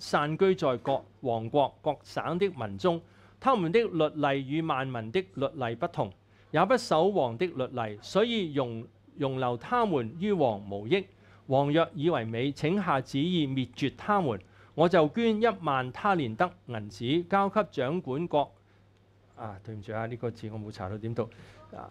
散居在各王國、各省的民中，他們的律例與萬民的律例不同，也不守王的律例，所以容容留他們於王無益。王若以為美，請下旨意滅絕他們。我就捐一萬他連德銀子，交給掌管國。啊，對唔住啊，呢個字我冇查到點啊。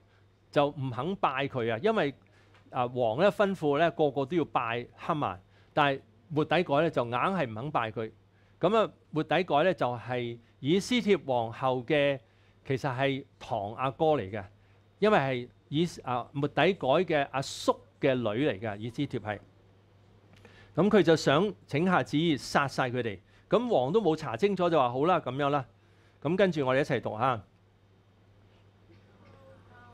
就唔肯拜佢啊，因為啊王咧吩咐咧個個都要拜哈曼，但係抹底改咧就硬係唔肯拜佢。咁啊抹底改咧就係以斯帖皇后嘅，其實係堂阿哥嚟嘅，因為係以啊抹底改嘅阿叔嘅女嚟嘅，以斯帖係。咁佢就想請下旨殺晒佢哋，咁王都冇查清楚就話好啦咁樣啦。咁跟住我哋一齊讀下。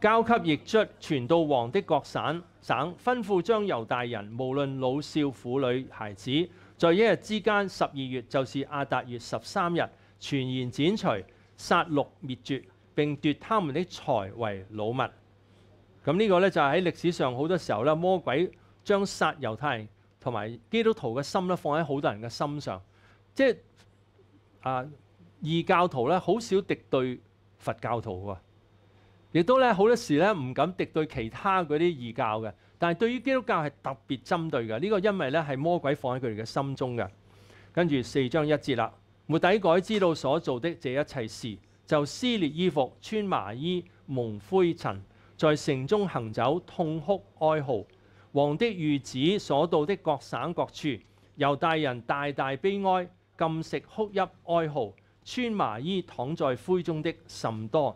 交給易卒，傳到王的各省省，吩咐將猶大人無論老少婦女孩子，在一日之間十二月，就是阿達月十三日，全然剪除、殺戮、滅絕，並奪他們的財為老物。咁呢個咧就係喺歷史上好多時候咧，魔鬼將殺猶太人同埋基督徒嘅心咧放喺好多人嘅心上，即係啊，異教徒咧好少敵對佛教徒喎。亦都咧好多時咧唔敢敌对其他嗰啲异教嘅，但系对于基督教系特别针对嘅。呢个因为咧系魔鬼放喺佢哋嘅心中嘅。跟住四章一节啦，没底改知道所做的这一切事，就撕裂衣服，穿麻衣，蒙灰尘，在城中行走，痛哭哀嚎。王的御子所到的各省各处，由大人大大悲哀，禁食，哭泣哀嚎，穿麻衣躺在灰中的甚多。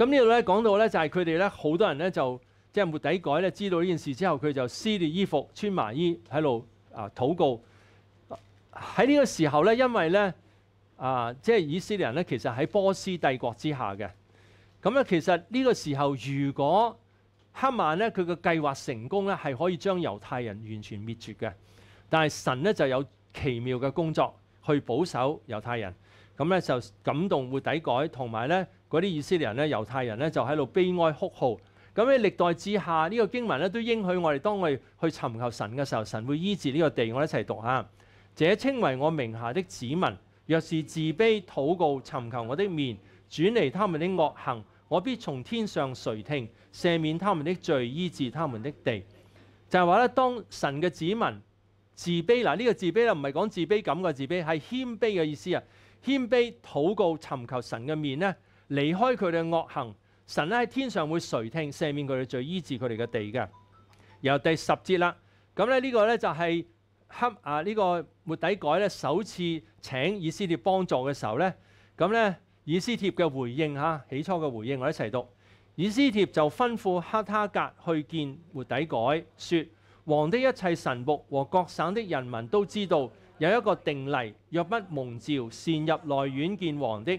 咁呢度咧講到咧就係佢哋咧好多人咧就即係抹底改咧知道呢件事之後，佢就撕裂衣服穿麻衣喺度啊禱告。喺呢個時候咧，因為咧啊，即係以色列人咧其實喺波斯帝國之下嘅。咁咧其實呢個時候，如果哈曼咧佢嘅計劃成功咧，係可以將猶太人完全滅絕嘅。但係神咧就有奇妙嘅工作去保守猶太人。咁咧就感動抹底改同埋咧。嗰啲以色列人咧，猶太人咧就喺度悲哀哭號。咁喺歷代之下，呢個經文咧都應許我哋，當我哋去尋求神嘅時候，神會醫治呢個地。我一齊讀下：，這稱為我名下的子民，若是自卑、禱告、尋求我的面，轉離他們的惡行，我必從天上垂聽，赦免他們的罪，醫治他們的地。就係話咧，當神嘅子民自卑，嗱呢個自卑咧唔係講自卑感嘅自卑，係謙卑嘅意思啊。謙卑禱告、尋求神嘅面咧。離開佢哋惡行，神咧喺天上會垂聽，赦免佢哋罪，醫治佢哋嘅地嘅。然第十節啦，咁咧呢個咧就係黑啊呢個末底改咧首次請以斯帖幫助嘅時候咧，咁咧以斯帖嘅回應啊起初嘅回應，我一齊讀。以斯帖就吩咐哈他格去見末底改，說王的一切神仆和各省的人民都知道有一個定例，若不蒙召擅入內院見王的。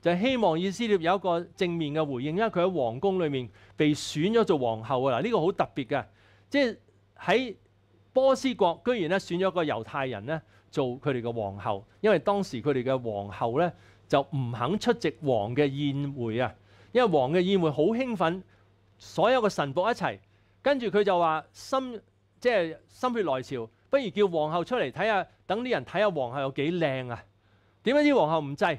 就希望以斯列有一個正面嘅回應，因為佢喺皇宮裏面被選咗做皇后啊！嗱，呢個好特別嘅，即係喺波斯國居然咧選咗個猶太人咧做佢哋嘅皇后，因為當時佢哋嘅皇后咧就唔肯出席王嘅宴會啊！因為王嘅宴會好興奮，所有嘅神仆一齊，跟住佢就話心即係心血來潮，不如叫皇后出嚟睇下，等啲人睇下皇后有幾靚啊？點解啲皇后唔制？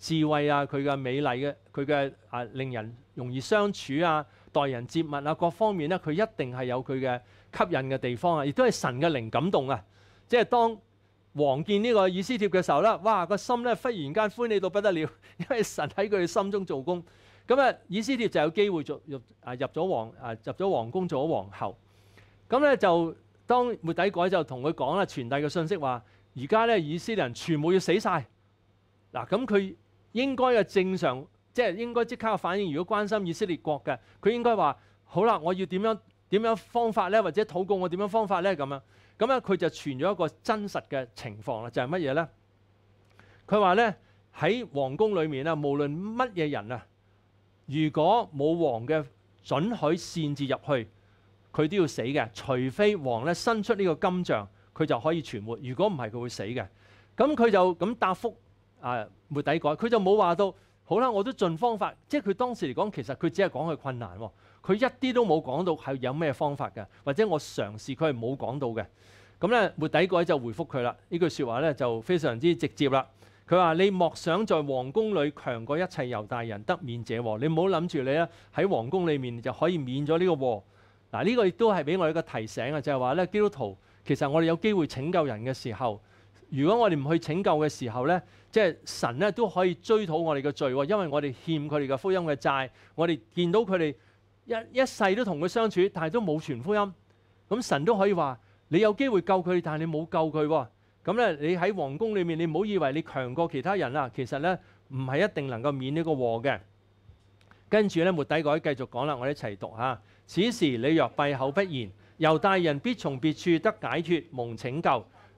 智慧啊，佢嘅美麗嘅，佢嘅啊令人容易相處啊，待人接物啊，各方面咧，佢一定係有佢嘅吸引嘅地方啊，亦都係神嘅靈感動啊。即係當王見呢個以斯帖嘅時候咧，哇個心咧忽然間歡喜到不得了，因為神喺佢心中做工。咁啊，以斯帖就有機會入入啊入咗王啊入咗王宮做咗皇后。咁咧就當末底改就同佢講啦，傳遞嘅信息話：而家咧，以色列人全部要死晒。嗱咁佢。應該嘅正常，即係應該即刻嘅反應。如果關心以色列國嘅，佢應該話：好啦，我要點樣點樣方法咧，或者禱告我點樣方法咧咁樣。咁咧佢就傳咗一個真實嘅情況啦，就係乜嘢咧？佢話咧喺皇宮裏面啊，無論乜嘢人啊，如果冇王嘅准許擅自入去，佢都要死嘅。除非王咧伸出呢個金像，佢就可以存活。如果唔係，佢會死嘅。咁佢就咁答覆。啊！抹底改，佢就冇話到，好啦，我都盡方法，即係佢當時嚟講，其實佢只係講佢困難喎，佢一啲都冇講到係有咩方法㗎，或者我嘗試佢冇講到嘅。咁咧，抹底改就回覆佢啦，呢句説話咧就非常之直接啦。佢話：你莫想在皇宮裏強過一切猶大人得免者禍，你好諗住你咧喺皇宮裏面就可以免咗呢個禍。嗱呢個亦都係俾我一個提醒啊，就係話咧，基督徒其實我哋有機會拯救人嘅時候。如果我哋唔去拯救嘅時候呢，即係神呢都可以追討我哋嘅罪，因為我哋欠佢哋嘅福音嘅債。我哋見到佢哋一一世都同佢相處，但係都冇傳福音。咁神都可以話：你有機會救佢，但係你冇救佢。咁咧，你喺皇宮裏面，你唔好以為你強過其他人啦。其實呢，唔係一定能夠免呢個禍嘅。跟住呢，末底改繼續講啦，我哋一齊讀下。此時你若閉口不言，猶大人必從別處得解脱，蒙拯救。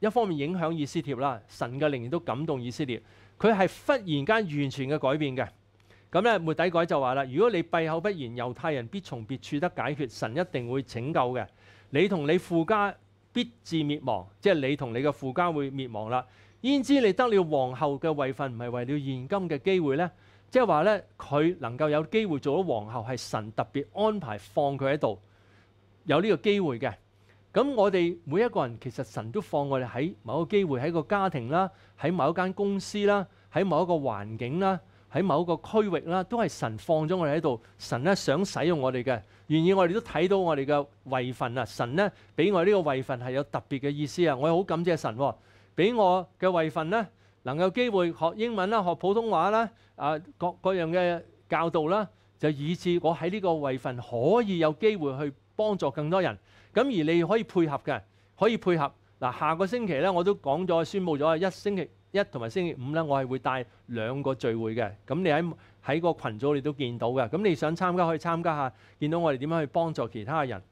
一方面影響以色列啦，神嘅靈意都感動以色列，佢係忽然間完全嘅改變嘅。咁咧，末底改就話啦：，如果你閉口不言，猶太人必從別處得解決，神一定會拯救嘅。你同你富家必自滅亡，即係你同你嘅富家會滅亡啦。焉知你得了皇后嘅位份，唔係為了現今嘅機會呢？即係話咧，佢能夠有機會做到皇后，係神特別安排放佢喺度有呢個機會嘅。咁我哋每一個人其實神都放我哋喺某個機會喺個家庭啦，喺某間公司啦，喺某一個環境啦，喺某個區域啦，都係神放咗我哋喺度，神咧想使用我哋嘅，願意我哋都睇到我哋嘅位份啊，神咧俾我呢個位份係有特別嘅意思啊，我好感謝神，俾我嘅位份咧能夠機會學英文啦、學普通話啦、啊各各樣嘅教導啦，就以至我喺呢個位份可以有機會去幫助更多人。咁而你可以配合嘅，可以配合嗱。下個星期咧，我都講咗、宣佈咗，一星期一同埋星期五咧，我係會帶兩個聚會嘅。咁你喺喺個群組你都見到嘅。咁你想參加可以參加下，見到我哋點樣去幫助其他嘅人。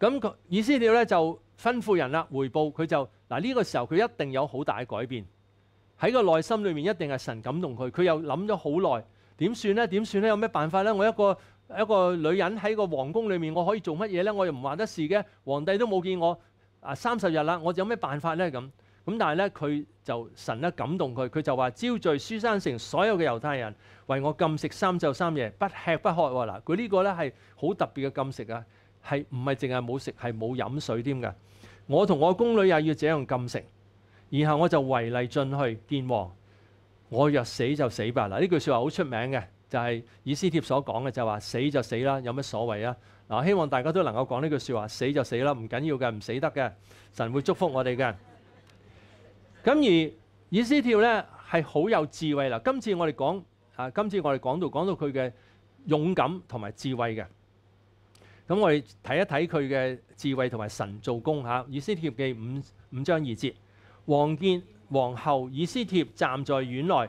咁佢意思係咧就吩咐人啦，回報佢就嗱呢個時候佢一定有好大嘅改變，喺個內心裏面一定係神感動佢。佢又諗咗好耐，點算咧？點算咧？有咩辦法咧？我一個。一個女人喺個皇宮裏面，我可以做乜嘢呢？我又唔話得事嘅，皇帝都冇見我啊！三十日啦，我有咩辦法呢？咁咁，但係呢，佢就神咧感動佢，佢就話：朝聚書山城所有嘅猶太人為我禁食三晝三夜，不吃不喝喎！嗱，佢呢個呢係好特別嘅禁食啊，係唔係淨係冇食，係冇飲水添嘅。我同我宮女也要這樣禁食，然後我就違例進去見王。我若死就死吧！嗱，呢句説話好出名嘅。就係以斯帖所講嘅，就係話死就死啦，有乜所謂啊？嗱，希望大家都能夠講呢句説話，死就死啦，唔緊要嘅，唔死得嘅，神會祝福我哋嘅。咁而以斯帖咧係好有智慧啦。今次我哋講啊，今次我哋講到講到佢嘅勇敢同埋智慧嘅。咁我哋睇一睇佢嘅智慧同埋神做工嚇。以斯帖記五五章二節，王見王后以斯帖站在院內。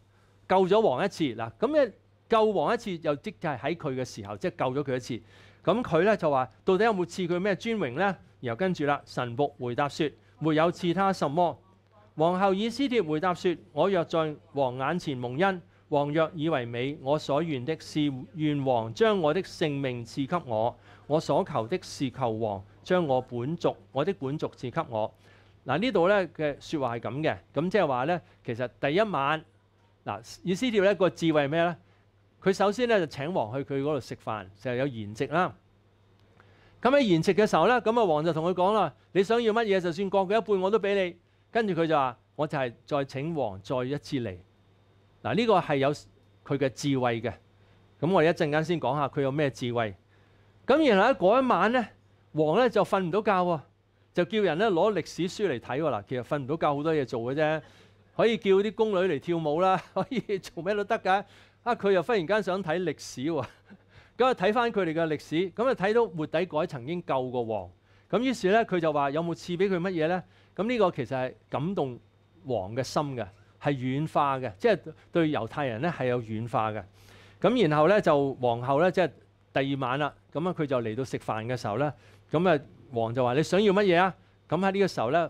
救咗王一次嗱，咁咧救王一次又即係喺佢嘅時候，即係救咗佢一次。咁佢咧就話：到底有冇賜佢咩尊榮咧？後跟住啦，神仆回答說：沒有賜他什麼。皇后以斯帖回答說：我若在王眼前蒙恩，王若以為美，我所願的是願王將我的性命賜給我；我所求的是求王將我本族、我的本族賜給我。嗱呢度咧嘅説話係咁嘅，咁即係話咧，其實第一晚。嗱，以斯帖咧個智慧咩咧？佢首先咧就請王去佢嗰度食飯，就有筵席啦。咁喺筵席嘅時候咧，咁啊王就同佢講啦：，你想要乜嘢，就算割佢一半我都俾你。跟住佢就話：，我就係再請王再一次嚟。嗱，呢個係有佢嘅智慧嘅。咁我一陣間先講下佢有咩智慧。咁然後咧嗰一晚咧，王咧就瞓唔到覺喎，就叫人咧攞歷史書嚟睇喎。嗱，其實瞓唔到覺好多嘢做嘅啫。可以叫啲宮女嚟跳舞啦，可以做咩都得㗎。啊，佢又忽然間想睇歷史喎，咁啊睇翻佢哋嘅歷史，咁啊睇到末底改曾經救過王。咁於是咧，佢就話：有冇賜俾佢乜嘢咧？咁呢個其實係感動王嘅心嘅，係軟化嘅，即係對猶太人咧係有軟化嘅。咁然後咧就皇后咧即係第二晚啦。咁啊佢就嚟到食飯嘅時候咧，咁啊王就話：你想要乜嘢啊？咁喺呢個時候咧。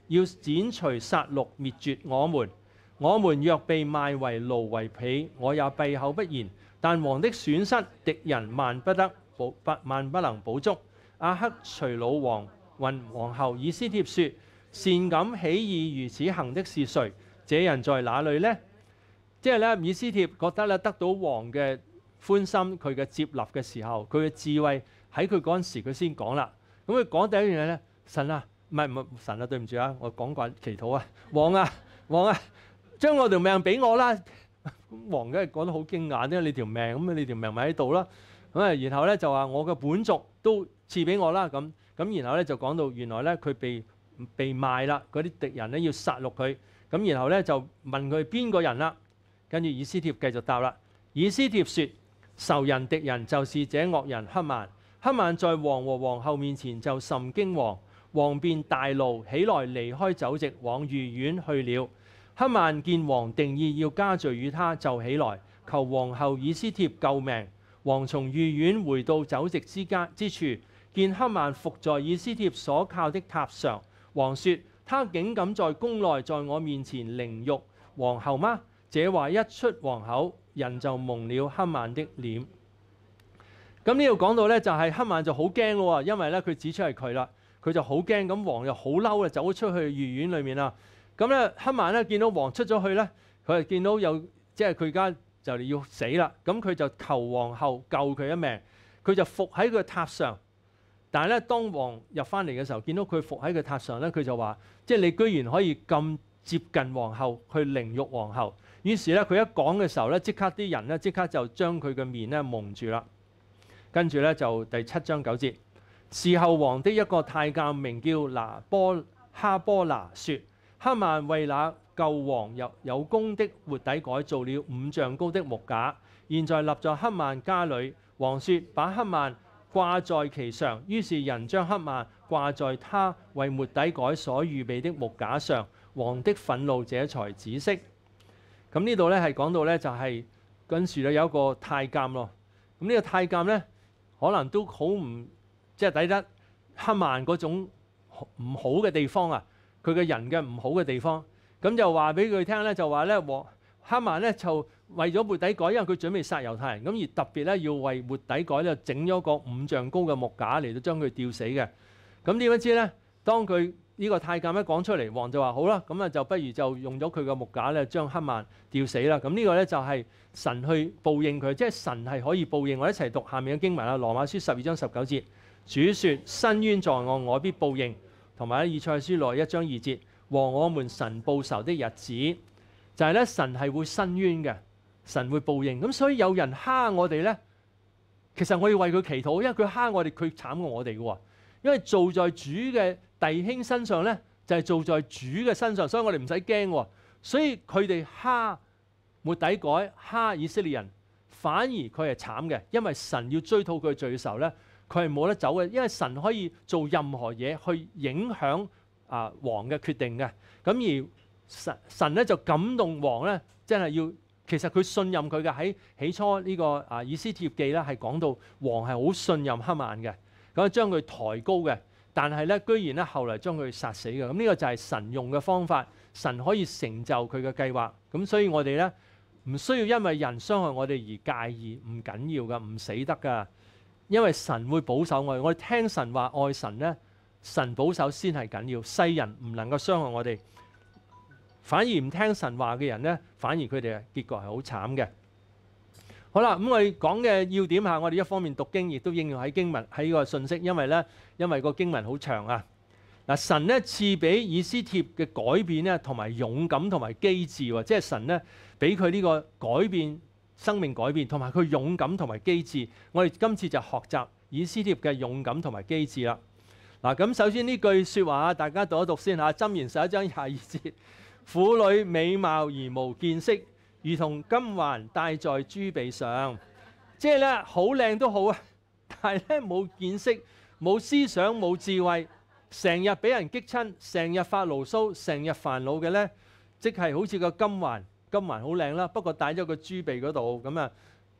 要剪除殺戮滅絕我們，我們若被賣為奴為婢，我也閉口不言。但王的損失，敵人萬不得保，萬不能補足。阿克隨老王問皇后以斯帖說：善感起意如此行的是誰？這人在哪裏呢？即係咧，以斯帖覺得咧得到王嘅歡心，佢嘅接納嘅時候，佢嘅智慧喺佢嗰陣時，佢先講啦。咁佢講第一樣嘢咧，神啊！唔係唔係神啊！對唔住啊，我講慣祈禱啊，王啊王啊，將我條命俾我啦。王梗係講得好驚訝，因為你條命咁啊，你條命咪喺度啦。咁啊，然後咧就話我嘅本族都賜俾我啦。咁咁，然後咧就講到原來咧佢被被賣啦。嗰啲敵人咧要殺戮佢。咁然後咧就問佢邊個人啦。跟住以斯帖繼續答啦。以斯帖說：仇人敵人就是這惡人黑曼。黑曼在王和王後面前就甚驚惶。王便大怒，起來離開酒席，往御院去了。黑曼見王定意要加罪與他，就起來求皇后以斯帖救命。王從御院回到酒席之間之處，見黑曼伏在以斯帖所靠的塔上。王說：他竟敢在宮內在我面前凌辱皇后嗎？這話一出皇口，人就蒙了黑曼的臉。咁呢度講到呢，就係黑曼就好驚喎，因為咧佢指出係佢啦。佢就好驚，咁王又好嬲啊，走咗出去御院裏面啦。咁咧，黑晚咧見到王出咗去咧，佢就見到有即係佢而家就要死啦。咁佢就求皇后救佢一命。佢就伏喺個塔上，但係咧當王入翻嚟嘅時候，見到佢伏喺個塔上咧，佢就話：即係你居然可以咁接近皇后去凌辱皇后。於是咧佢一講嘅時候咧，即刻啲人咧即刻就將佢嘅面咧蒙住啦。跟住咧就第七章九節。事后王的一個太監名叫拿波哈波拿，说：黑曼為那救王有有功的活底改做了五丈高的木架，現在立在黑曼家裏。王说：把黑曼掛在其上。於是人將黑曼掛在他為活底改所預備的木架上。王的憤怒者才止息。咁呢度咧係講到咧就係跟時咧有一個太監咯。咁呢個太監咧可能都好唔～即係抵得黑曼嗰種唔好嘅地方啊！佢嘅人嘅唔好嘅地方咁就話俾佢聽咧，就話咧黑曼咧就為咗末底改，因為佢準備殺猶太人咁而特別咧要為末底改咧整咗個五丈高嘅木架嚟到將佢吊死嘅。咁點樣知咧？當佢呢個太監一講出嚟，王就話好啦，咁啊就不如就用咗佢個木架咧將黑曼吊死啦。咁呢個咧就係神去報應佢，即係神係可以報應。我一齊讀下面嘅經文啊，《羅馬書》十二章十九節。主说：伸冤在惡，我必報應。同埋咧，以賽书內一章二節，和我們神報仇的日子，就係咧，神係會伸冤嘅，神會報應。咁所以有人蝦我哋咧，其實我要為佢祈禱，因為佢蝦我哋，佢慘過我哋嘅喎。因為做在主嘅弟兄身上咧，就係做在主嘅身上，所以我哋唔使驚。所以佢哋蝦没底改，蝦以色列人，反而佢係慘嘅，因為神要追討佢罪仇咧。佢係冇得走嘅，因為神可以做任何嘢去影響啊王嘅決定嘅。咁而神神咧就感動王咧，真係要其實佢信任佢嘅。喺起初呢個啊以斯帖記咧係講到王係好信任黑曼嘅，咁將佢抬高嘅。但係咧居然咧後嚟將佢殺死嘅。咁呢個就係神用嘅方法，神可以成就佢嘅計劃。咁所以我哋咧唔需要因為人傷害我哋而介意，唔緊要噶，唔死得噶。因為神會保守愛，我哋聽神話愛神咧，神保守先係緊要。世人唔能夠傷害我哋，反而唔聽神話嘅人咧，反而佢哋嘅結局係好慘嘅。好啦，咁我哋講嘅要點下，我哋一方面讀經，亦都應用喺經文喺個信息，因為咧，因為個經文好長啊。嗱，神咧賜俾以斯帖嘅改變咧，同埋勇敢同埋機智喎，即係神咧俾佢呢個改變。生命改變，同埋佢勇敢同埋機智，我哋今次就學習以斯帖嘅勇敢同埋機智啦。嗱，咁首先呢句説話，大家讀一讀先嚇。箴言十一章廿二節：婦女美貌而無見識，如同金環戴在豬鼻上。即係咧，好靚都好啊，但係咧冇見識、冇思想、冇智慧，成日俾人激親，成日發牢騷，成日煩惱嘅咧，即係好似個金環。金環好靚啦，不過帶咗個珠鼻嗰度咁啊，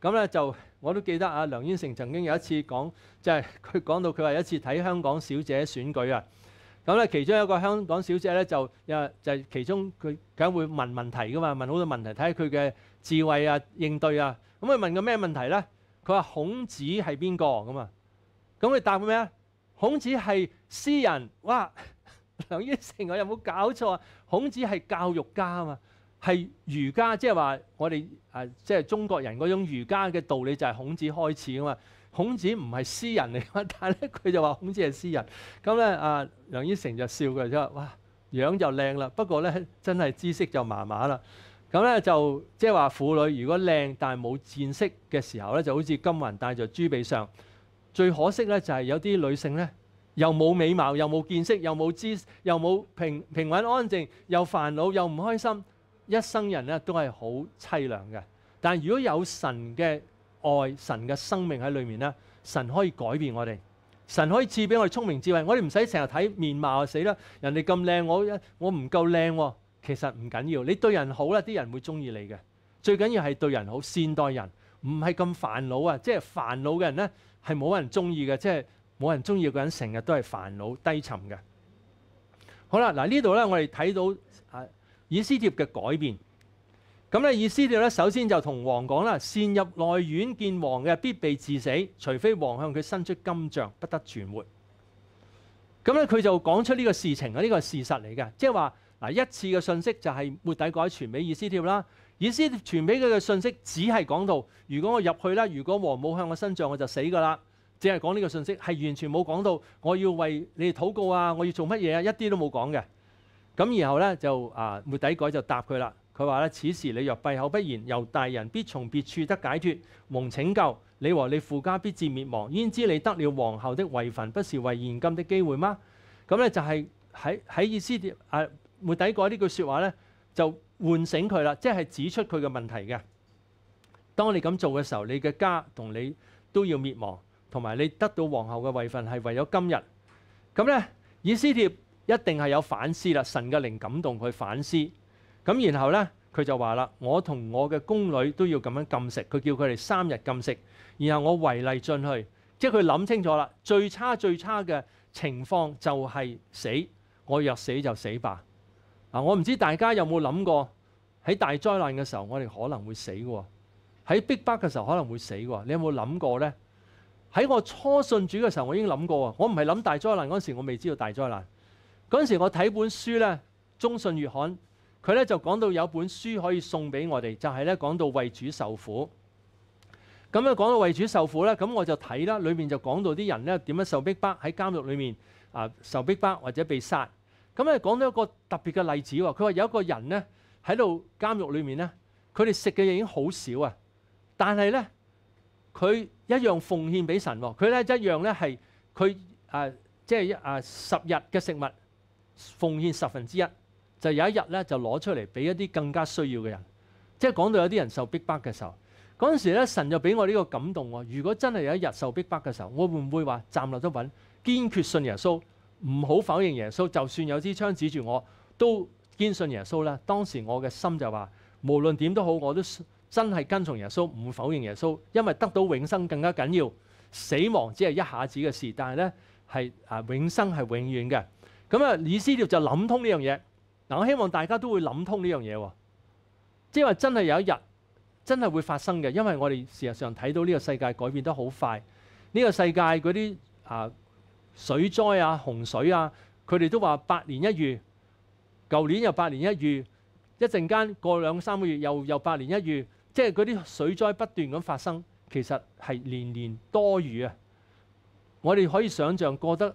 咁咧就我都記得啊，梁彥成曾經有一次講，就係佢 講到佢話一次睇香港小姐選舉啊，咁咧其中一個香港小姐咧就又就係其中佢梗會問問題噶嘛，問好多問題睇下佢嘅智慧啊應對啊，咁佢問個咩問題咧？佢話孔子係邊個咁啊？咁佢答咩啊？孔子係詩人哇！梁彥成我有冇搞錯啊，孔子係教育家啊嘛。係儒家，即係話我哋誒，即係中國人嗰種儒家嘅道理就係孔子開始噶嘛。孔子唔係詩人嚟嘛，但係咧佢就話孔子係詩人咁咧。阿梁於成就笑佢，就話哇樣就靚啦，不過咧真係知識就麻麻啦。咁咧就即係話婦女如果靚但係冇見識嘅時候咧，就好似金雲戴在豬鼻上。最可惜咧就係有啲女性咧又冇美貌，又冇見識，又冇知，又冇平平穩安靜，又煩惱又唔開心。一生人咧都係好凄涼嘅，但如果有神嘅愛、神嘅生命喺裏面咧，神可以改變我哋，神可以賜俾我哋聰明智慧，我哋唔使成日睇面貌啊死啦！人哋咁靚，我我唔夠靚喎，其實唔緊要，你對人好咧，啲人會中意你嘅。最緊要係對人好，善待人，唔係咁煩惱啊！即係煩惱嘅人咧，係冇人中意嘅，即係冇人中意嘅人成日都係煩惱低沉嘅。好啦，嗱呢度咧，我哋睇到。以斯帖嘅改變，咁咧，以斯帖咧首先就同王講啦：擅入內院見王嘅，必被致死，除非王向佢伸出金杖，不得存活。咁咧，佢就講出呢個事情啊！呢個事實嚟嘅，即係話嗱，一次嘅信息就係末底改傳俾以斯帖啦。以斯帖傳俾佢嘅信息，只係講到如果我入去啦，如果王冇向我伸杖，我就死㗎啦。只係講呢個信息，係完全冇講到我要為你哋禱告啊，我要做乜嘢啊，一啲都冇講嘅。咁然後咧就啊抹底改就答佢啦。佢話咧：此時你若閉口不言，由大人必從別處得解脱，蒙拯救，你和你富家必至滅亡。焉知你得了皇后的遺糞，不是為現今的機會嗎？咁咧就係喺喺以思啊抹底改呢句説話咧，就喚醒佢啦，即係指出佢嘅問題嘅。當你咁做嘅時候，你嘅家同你都要滅亡，同埋你得到皇后嘅遺糞係為咗今日。咁咧以斯帖。一定係有反思啦。神嘅靈感動佢反思咁，然後呢，佢就話啦：我同我嘅宮女都要咁樣禁食。佢叫佢哋三日禁食，然後我違例進去，即係佢諗清楚啦。最差最差嘅情況就係死，我若死就死吧。啊，我唔知大家有冇諗過喺大災難嘅時候，我哋可能會死喎。喺逼迫嘅時候可能會死喎，你有冇諗過呢？喺我初信主嘅時候，我已經諗過啊。我唔係諗大災難嗰時，我未知道大災難。嗰陣時，我睇本書咧，中信月刊佢咧就講到有本書可以送俾我哋，就係咧講到為主受苦。咁啊，講到為主受苦咧，咁我就睇啦，裏面就講到啲人咧點樣受逼迫喺監獄裏面啊，受逼迫或者被殺。咁咧講到一個特別嘅例子喎，佢話有一個人咧喺度監獄裏面咧，佢哋食嘅嘢已經好少啊，但係咧佢一樣奉獻俾神。佢咧一樣咧係佢啊，即係啊十日嘅食物。奉獻十分之一，就有一日咧，就攞出嚟俾一啲更加需要嘅人。即係講到有啲人受逼迫嘅時候，嗰陣時咧，神就俾我呢個感動喎。如果真係有一日受逼迫嘅時候，我會唔會話站立得穩，堅決信耶穌，唔好否認耶穌，就算有支槍指住我，都堅信耶穌咧？當時我嘅心就話，無論點都好，我都真係跟從耶穌，唔否認耶穌，因為得到永生更加緊要，死亡只係一下子嘅事，但係咧係啊永生係永遠嘅。咁啊，李斯烈就諗通呢樣嘢。嗱，我希望大家都會諗通呢樣嘢喎，即係話真係有一日真係會發生嘅，因為我哋事實上睇到呢個世界改變得好快，呢個世界嗰啲啊水災啊洪水啊，佢哋都話百年一遇，舊年又百年一遇，一陣間過兩三個月又又百年一遇，即係嗰啲水災不斷咁發生，其實係年年多雨啊！我哋可以想象過得。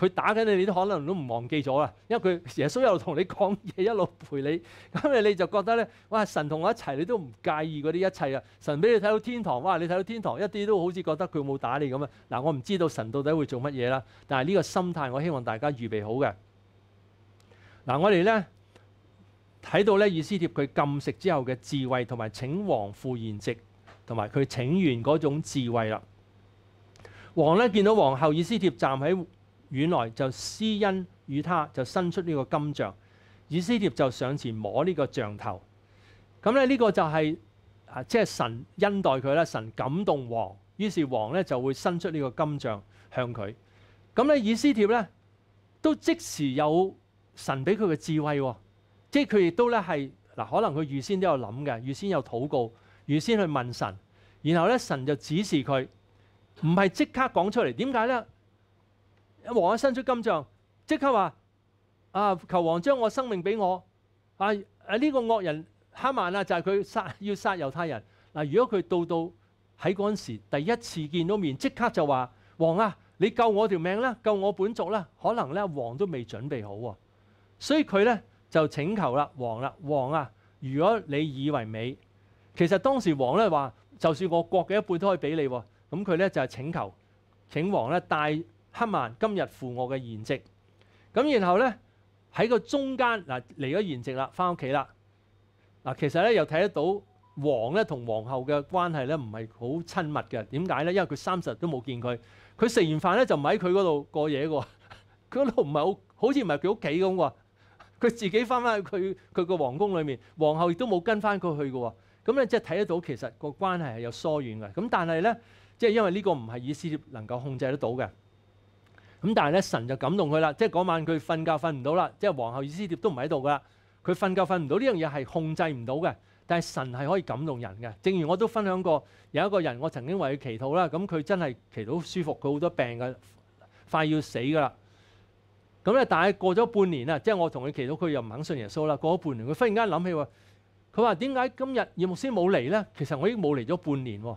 佢打緊你，你都可能都唔忘記咗啦，因為佢耶穌一路同你講嘢，一路陪你 咁，你你就覺得咧哇！神同我一齊，你都唔介意嗰啲一切啊！神俾你睇到天堂，哇！你睇到天堂一啲都好似覺得佢冇打你咁啊！嗱，我唔知道神到底會做乜嘢啦，但係呢個心態，我希望大家預備好嘅嗱。我哋咧睇到咧，以斯帖佢禁食之後嘅智慧，同埋請王父原職，同埋佢請願嗰種智慧啦。王咧見到王后以斯帖站喺。原來就施恩與他，就伸出呢個金像。以斯帖就上前摸呢個像頭。咁咧呢個就係啊，即係神恩待佢啦。神感動王，於是王咧就會伸出呢個金像向佢。咁咧以斯帖咧都即時有神俾佢嘅智慧，即係佢亦都咧係嗱，可能佢預先都有諗嘅，預先有禱告，預先去問神，然後咧神就指示佢，唔係即刻講出嚟。點解咧？王一伸出金像，即刻話：啊，求王將我生命俾我！啊啊，呢個惡人哈曼啊，就係佢杀要殺猶太人嗱。如果佢到到喺嗰陣時第一次見到面，即刻就話：王啊，你救我條命啦，救我本族啦。可能咧，王都未準備好喎。所以佢咧就請求啦，王啦，王啊，如果你以為美，其實當時王咧話，就算我國嘅一輩都可以俾你。咁佢咧就系請求請王咧帶。黑曼今日付我嘅現席。咁，然後咧喺個中間嗱嚟咗現席啦，翻屋企啦嗱。其實咧又睇得到王咧同皇后嘅關係咧唔係好親密嘅。點解咧？因為佢三十都冇見佢，佢食完飯咧就唔喺佢嗰度過夜喎，佢嗰度唔係好好似唔係佢屋企咁喎。佢自己翻翻去佢佢個皇宮裏面，皇后亦都冇跟翻佢去嘅喎。咁咧即係睇得到其實個關係係有疏遠嘅。咁但係咧即係因為呢個唔係以色列能夠控制得到嘅。咁但係咧，神就感動佢啦。即係嗰晚佢瞓覺瞓唔到啦。即係皇后意思碟都唔喺度噶啦。佢瞓覺瞓唔到呢樣嘢係控制唔到嘅。但係神係可以感動人嘅。正如我都分享過，有一個人我曾經為佢祈禱啦。咁佢真係祈到舒服，佢好多病嘅快要死㗎啦。咁咧，但係過咗半年啦，即係我同佢祈到，佢又唔肯信耶穌啦。過咗半年，佢忽然間諗起喎，佢話點解今日葉牧師冇嚟咧？其實我已經冇嚟咗半年喎。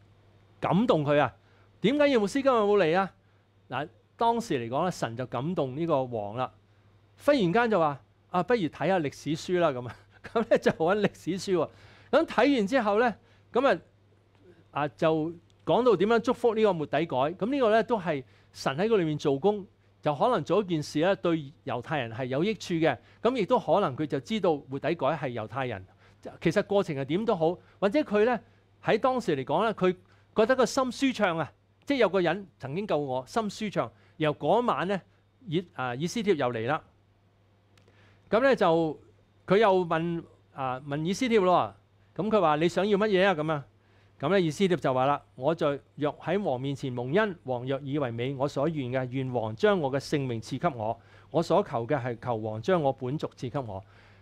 感動佢啊！點解要牧師今日冇嚟啊？嗱，當時嚟講咧，神就感動呢個王啦，忽然間就話：啊，不如睇下歷史書啦咁啊！咁咧就揾歷史書喎。咁睇完之後咧，咁啊啊就講到點樣祝福呢個末底改咁呢個咧都係神喺個裏面做工，就可能做一件事咧，對猶太人係有益處嘅。咁亦都可能佢就知道末底改係猶太人。其實過程係點都好，或者佢咧喺當時嚟講咧，佢。覺得個心舒暢啊，即係有個人曾經救我，心舒暢。然嗰晚咧，以啊以斯帖又嚟啦。咁咧就佢又問啊問以斯帖咯。咁佢話：你想要乜嘢啊？咁啊咁咧，以斯帖就話啦：我在若喺王面前蒙恩，王若以為美，我所願嘅願王將我嘅性命賜給我，我所求嘅係求王將我本族賜給我。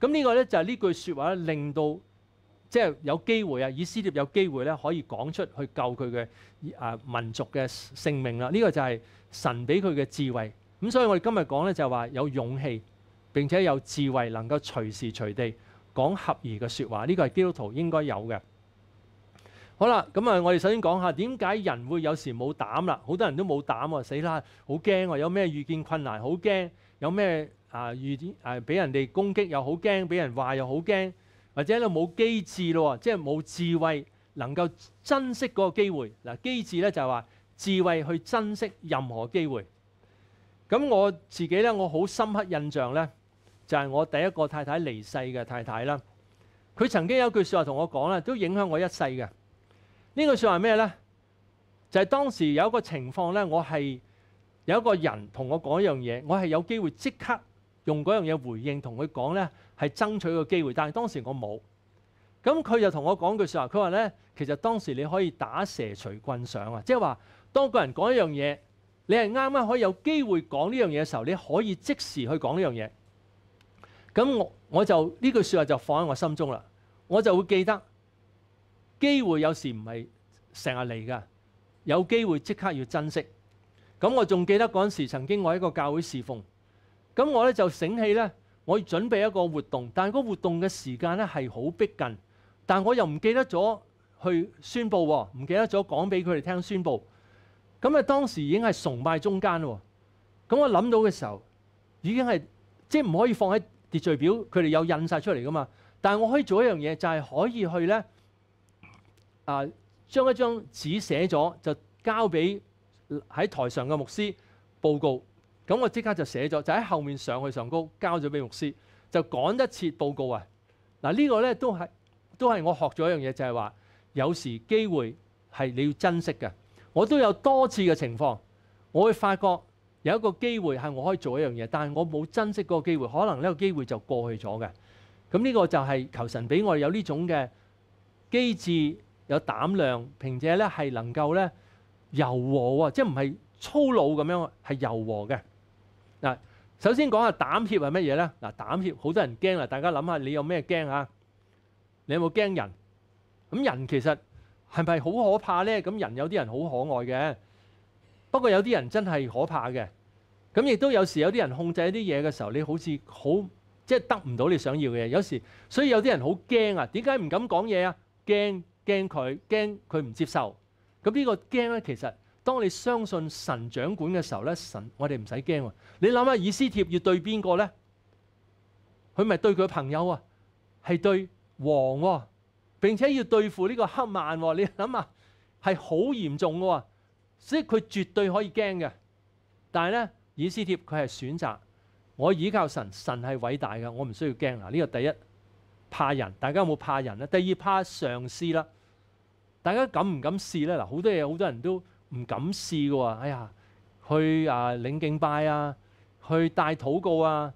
咁呢個咧就係呢句説話咧，令到即係有機會啊，以色列有機會咧可以講出去救佢嘅誒民族嘅性命啦。呢個就係神俾佢嘅智慧。咁所以我哋今日講咧就話有勇氣並且有智慧，能夠隨時隨地講合宜嘅説話。呢個係基督徒應該有嘅。好啦，咁啊，我哋首先講下點解人會有時冇膽啦？好多人都冇膽喎，死啦，好驚喎，有咩遇見困難好驚，有咩？啊！遇啲誒俾人哋攻擊又好驚，俾人話又好驚，或者你冇機智咯，即係冇智慧能夠珍惜嗰個機會。嗱，機智咧就係話智慧去珍惜任何機會。咁我自己咧，我好深刻印象咧，就係我第一個太太離世嘅太太啦。佢曾經有句説話同我講咧，都影響我一世嘅。呢句説話咩咧？就係當時有一個情況咧，我係有一個人同我講一樣嘢，我係有機會即刻。用嗰樣嘢回應同佢講咧，係爭取個機會。但係當時我冇，咁佢就同我講句説話。佢話咧，其實當時你可以打蛇隨棍上啊，即係話當個人講一樣嘢，你係啱啱可以有機會講呢樣嘢嘅時候，你可以即時去講呢樣嘢。咁我我就呢句説話就放喺我心中啦。我就會記得機會有時唔係成日嚟噶，有機會即刻要珍惜。咁我仲記得嗰陣時曾經我喺個教會侍奉。咁我咧就醒起咧，我要準備一個活動，但係個活動嘅時間咧係好逼近，但我又唔記得咗去宣佈，唔記得咗講俾佢哋聽宣佈。咁啊當時已經係崇拜中間喎，咁我諗到嘅時候已經係即係唔可以放喺秩序表，佢哋有印晒出嚟噶嘛。但係我可以做一樣嘢，就係可以去咧啊，將一張紙寫咗就交俾喺台上嘅牧師報告。咁我即刻就寫咗，就喺後面上去上高交咗俾牧師，就趕一次報告啊！嗱呢個咧都係都係我學咗一樣嘢，就係話有時機會係你要珍惜嘅。我都有多次嘅情況，我會發覺有一個機會係我可以做一樣嘢，但係我冇珍惜嗰個機會，可能呢個機會就過去咗嘅。咁呢個就係求神俾我有呢種嘅機智、有膽量，並且咧係能夠咧柔和喎，即係唔係粗魯咁樣，係柔和嘅。嗱，首先講下膽怯係乜嘢咧？嗱，膽怯好多人驚啊！大家諗下，你有咩驚啊？你有冇驚人？咁人其實係咪好可怕咧？咁人有啲人好可愛嘅，不過有啲人真係可怕嘅。咁亦都有時有啲人控制一啲嘢嘅時候，你好似好即係得唔到你想要嘅嘢。有時所以有啲人好驚啊！點解唔敢講嘢啊？驚驚佢，驚佢唔接受。咁呢個驚咧，其實～當你相信神掌管嘅時候咧，神我哋唔使驚喎。你諗下以斯帖要對邊個咧？佢咪對佢朋友啊，係對王喎，並且要對付呢個黑曼喎。你諗下，係好嚴重嘅，所以佢絕對可以驚嘅。但係咧，以斯帖佢係選擇我依靠神，神係偉大嘅，我唔需要驚。嗱，呢個第一怕人，大家有冇怕人咧？第二怕上司啦，大家敢唔敢試咧？嗱，好多嘢好多人都。唔敢試嘅喎，哎呀，去啊領敬拜啊，去帶禱告啊，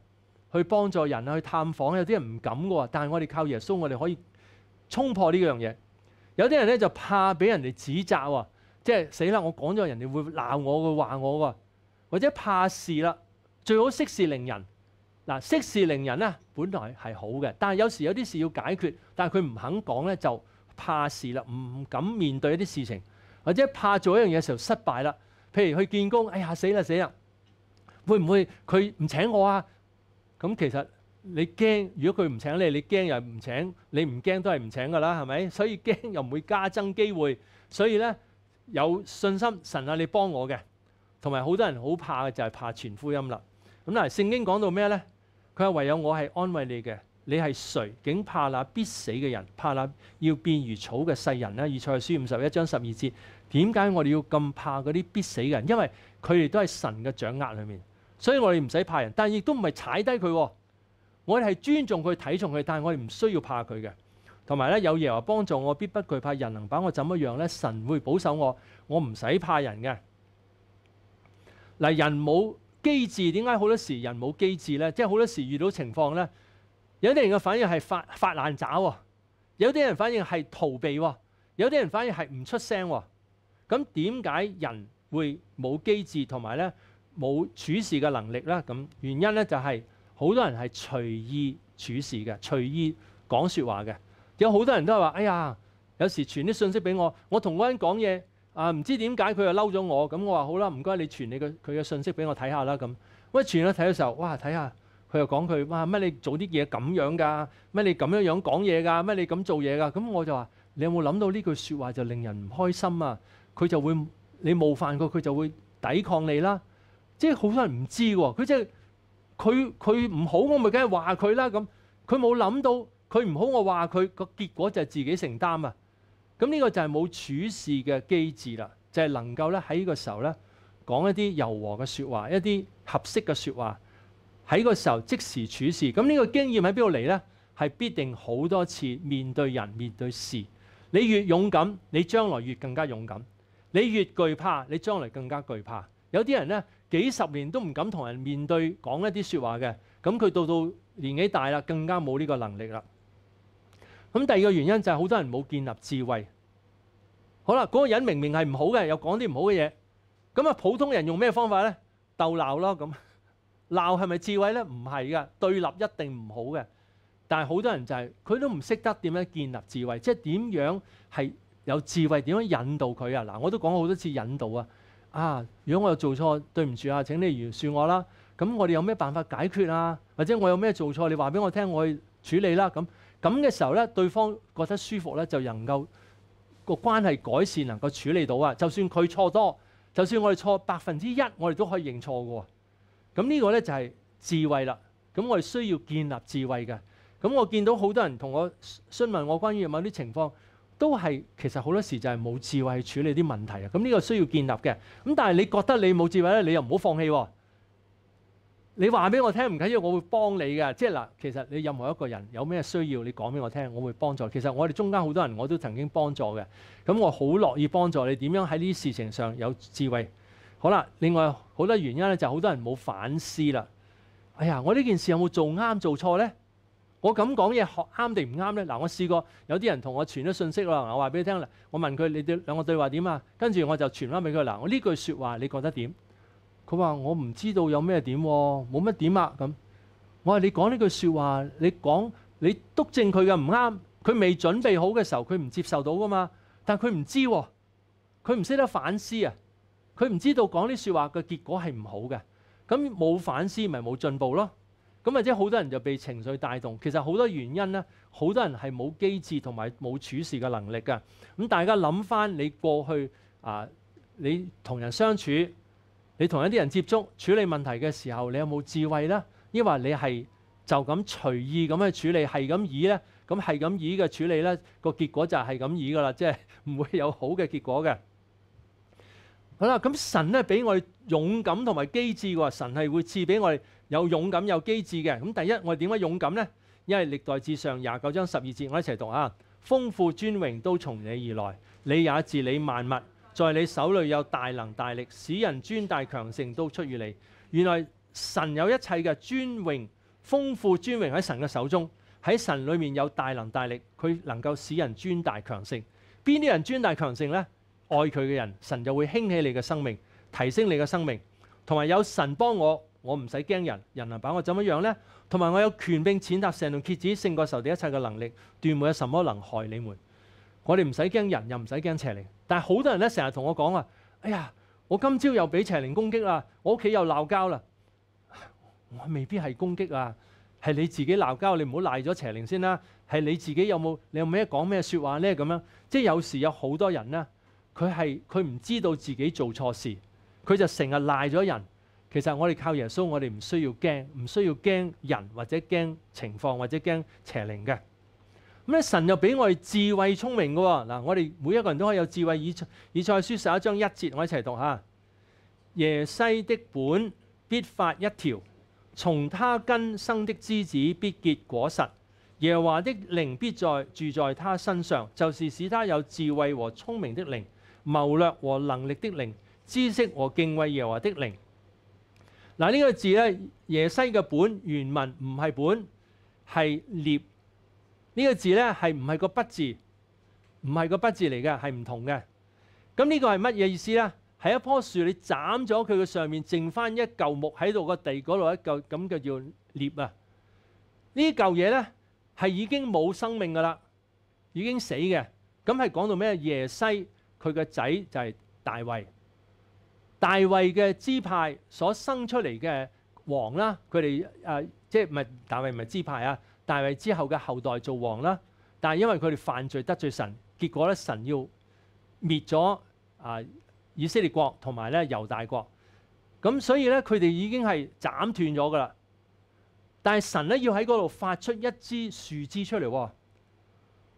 去幫助人啊，去探訪，有啲人唔敢嘅喎。但係我哋靠耶穌，我哋可以衝破呢樣嘢。有啲人咧就怕俾人哋指責喎，即係死啦！我講咗，人哋會鬧我，會話我喎，或者怕事啦。最好息事寧人嗱，息事寧人咧本來係好嘅，但係有時有啲事要解決，但係佢唔肯講咧就怕事啦，唔敢面對一啲事情。或者怕做一樣嘢時候失敗啦，譬如去見工，哎呀死啦死啦，會唔會佢唔請我啊？咁其實你驚，如果佢唔請你，你驚又唔請，你唔驚都係唔請㗎啦，係咪？所以驚又唔會加增機會，所以咧有信心，神啊，你幫我嘅，同埋好多人好怕嘅就係怕全福音啦。咁嗱，聖經講到咩咧？佢話唯有我係安慰你嘅。你係誰？竟怕那必死嘅人，怕那要變如草嘅世人咧？以賽書五十一章十二節，點解我哋要咁怕嗰啲必死嘅人？因為佢哋都係神嘅掌握裏面，所以我哋唔使怕人。但亦都唔係踩低佢，我哋係尊重佢、睇重佢。但係我哋唔需要怕佢嘅。同埋咧，有耶和幫助我，必不惧怕人能把我怎麼樣咧？神會保守我，我唔使怕人嘅。嗱，人冇機智，點解好多時人冇機智咧？即係好多時遇到情況咧。有啲人嘅反應係發發爛渣喎，有啲人反應係逃避喎，有啲人反應係唔出聲喎。咁點解人會冇機智同埋咧冇處事嘅能力咧？咁原因咧就係好多人係隨意處事嘅，隨意講説話嘅。有好多人都係話：哎呀，有時傳啲信息俾我，我同嗰人講嘢啊，唔知點解佢又嬲咗我。咁我話好啦，唔該你傳你嘅佢嘅信息俾我睇下啦。咁喂，傳咗睇嘅時候，哇，睇下。佢又講佢哇乜你做啲嘢咁樣㗎？乜你咁樣樣講嘢㗎？乜你咁做嘢㗎？咁我就話你有冇諗到呢句説話就令人唔開心啊？佢就會你冒犯過佢就會抵抗你啦。即係好多人唔知喎，佢即係佢佢唔好，我咪梗係話佢啦咁。佢冇諗到佢唔好，我話佢個結果就係自己承擔啊。咁呢個就係冇處事嘅機智啦，就係能夠咧喺呢個時候咧講一啲柔和嘅説話，一啲合適嘅説話。喺個時候即時處事，咁呢個經驗喺邊度嚟呢？係必定好多次面對人面對事。你越勇敢，你將來越更加勇敢；你越懼怕，你將來更加懼怕。有啲人呢，幾十年都唔敢同人面對講一啲説話嘅，咁佢到到年紀大啦，更加冇呢個能力啦。咁第二個原因就係好多人冇建立智慧。好啦，嗰個人明明係唔好嘅，又講啲唔好嘅嘢，咁啊普通人用咩方法呢？鬥鬧咯咁。鬧係咪智慧呢？唔係噶，對立一定唔好嘅。但係好多人就係佢都唔識得點樣建立智慧，即係點樣係有智慧？點樣引導佢啊？嗱，我都講好多次引導啊。啊，如果我有做錯，對唔住啊，請你饒恕我啦。咁我哋有咩辦法解決啊？或者我有咩做錯，你話俾我聽，我去處理啦。咁咁嘅時候呢，對方覺得舒服呢，就能夠個關係改善，能夠處理到啊。就算佢錯多，就算我哋錯百分之一，我哋都可以認錯嘅喎。咁呢個咧就係智慧啦。咁我哋需要建立智慧嘅。咁我見到好多人同我詢問我關於某啲情況，都係其實好多時就係冇智慧處理啲問題啊。咁呢個需要建立嘅。咁但係你覺得你冇智慧咧，你又唔好放棄。你話俾我聽唔緊要，我會幫你嘅。即係嗱，其實你任何一個人有咩需要，你講俾我聽，我會幫助。其實我哋中間好多人我都曾經幫助嘅。咁我好樂意幫助你點樣喺呢啲事情上有智慧。好啦，另外好多原因咧，就好多人冇反思啦。哎呀，我呢件事有冇做啱做錯咧？我咁講嘢學啱定唔啱咧？嗱，我試過有啲人同我傳咗信息啦，我話俾你聽啦。我問佢你哋兩個對話點啊？跟住我就傳翻俾佢嗱，我呢句説話你覺得點？佢話我唔知道有咩點，冇乜點啊咁。我話你講呢句説話，你講你督正佢嘅唔啱，佢未準備好嘅時候，佢唔接受到噶嘛。但佢唔知，佢唔識得反思啊。佢唔知道講啲説話嘅結果係唔好嘅，咁冇反思咪冇進步咯。咁或者好多人就被情緒帶動，其實好多原因咧，好多人係冇機智同埋冇處事嘅能力嘅。咁大家諗翻你過去啊，你同人相處，你同一啲人接觸處理問題嘅時候，你有冇智慧咧？抑或你係就咁隨意咁去處理，係咁以咧，咁係咁以嘅處理咧，個結果就係咁以噶啦，即係唔會有好嘅結果嘅。好啦，咁神咧俾我哋勇敢同埋机智喎，神系會赐俾我哋有勇敢有機智嘅。咁第一我哋點解勇敢咧？因為歷代至上廿九章十二節，我一齊讀啊。豐富尊榮都從你而來，你也治理萬物，在你手裏有大能大力，使人尊大強盛都出於你。原來神有一切嘅尊榮、豐富、尊榮喺神嘅手中，喺神裏面有大能大力，佢能夠使人尊大強盛。邊啲人尊大強盛咧？爱佢嘅人，神就会兴起你嘅生命，提升你嘅生命，同埋有神帮我，我唔使惊人。人能把我怎么样呢？同埋我有权柄，践踏蛇同蝎子，胜过仇敌一切嘅能力，断没有什么能害你们。我哋唔使惊人，又唔使惊邪灵。但系好多人咧，成日同我讲啊，哎呀，我今朝又俾邪灵攻击啦，我屋企又闹交啦。我未必系攻击啊，系你自己闹交，你唔好赖咗邪灵先啦。系你自己有冇？你有咩讲咩说话呢？咁样即系有时有好多人咧。佢係佢唔知道自己做錯事，佢就成日賴咗人。其實我哋靠耶穌，我哋唔需要驚，唔需要驚人或者驚情況或者驚邪靈嘅。咁咧，神又俾我哋智慧聰明嘅喎。嗱，我哋每一個人都可以有智慧。以以賽疏十一章一節，我一齊讀下：耶西的本必發一條，從他根生的枝子必結果實。耶和華的靈必在住在他身上，就是使他有智慧和聰明的靈。謀略和能力的靈，知識和敬畏耶和華的靈。嗱，呢個字咧，耶西嘅本原文唔係本係裂呢個字咧，係唔係個筆字？唔係個筆字嚟嘅，係唔同嘅。咁呢個係乜嘢意思咧？係一棵樹，你斬咗佢嘅上面，剩翻一嚿木喺度個地嗰度一嚿，咁就叫裂啊。呢嚿嘢咧係已經冇生命㗎啦，已經死嘅。咁係講到咩耶西？佢嘅仔就係大衛，大衛嘅支派所生出嚟嘅王啦，佢哋誒即係唔係大衛唔係支派啊？大衛之後嘅後代做王啦，但係因為佢哋犯罪得罪神，結果咧神要滅咗啊以色列國同埋咧猶大國，咁所以咧佢哋已經係斬斷咗噶啦，但係神咧要喺嗰度發出一支樹枝出嚟喎。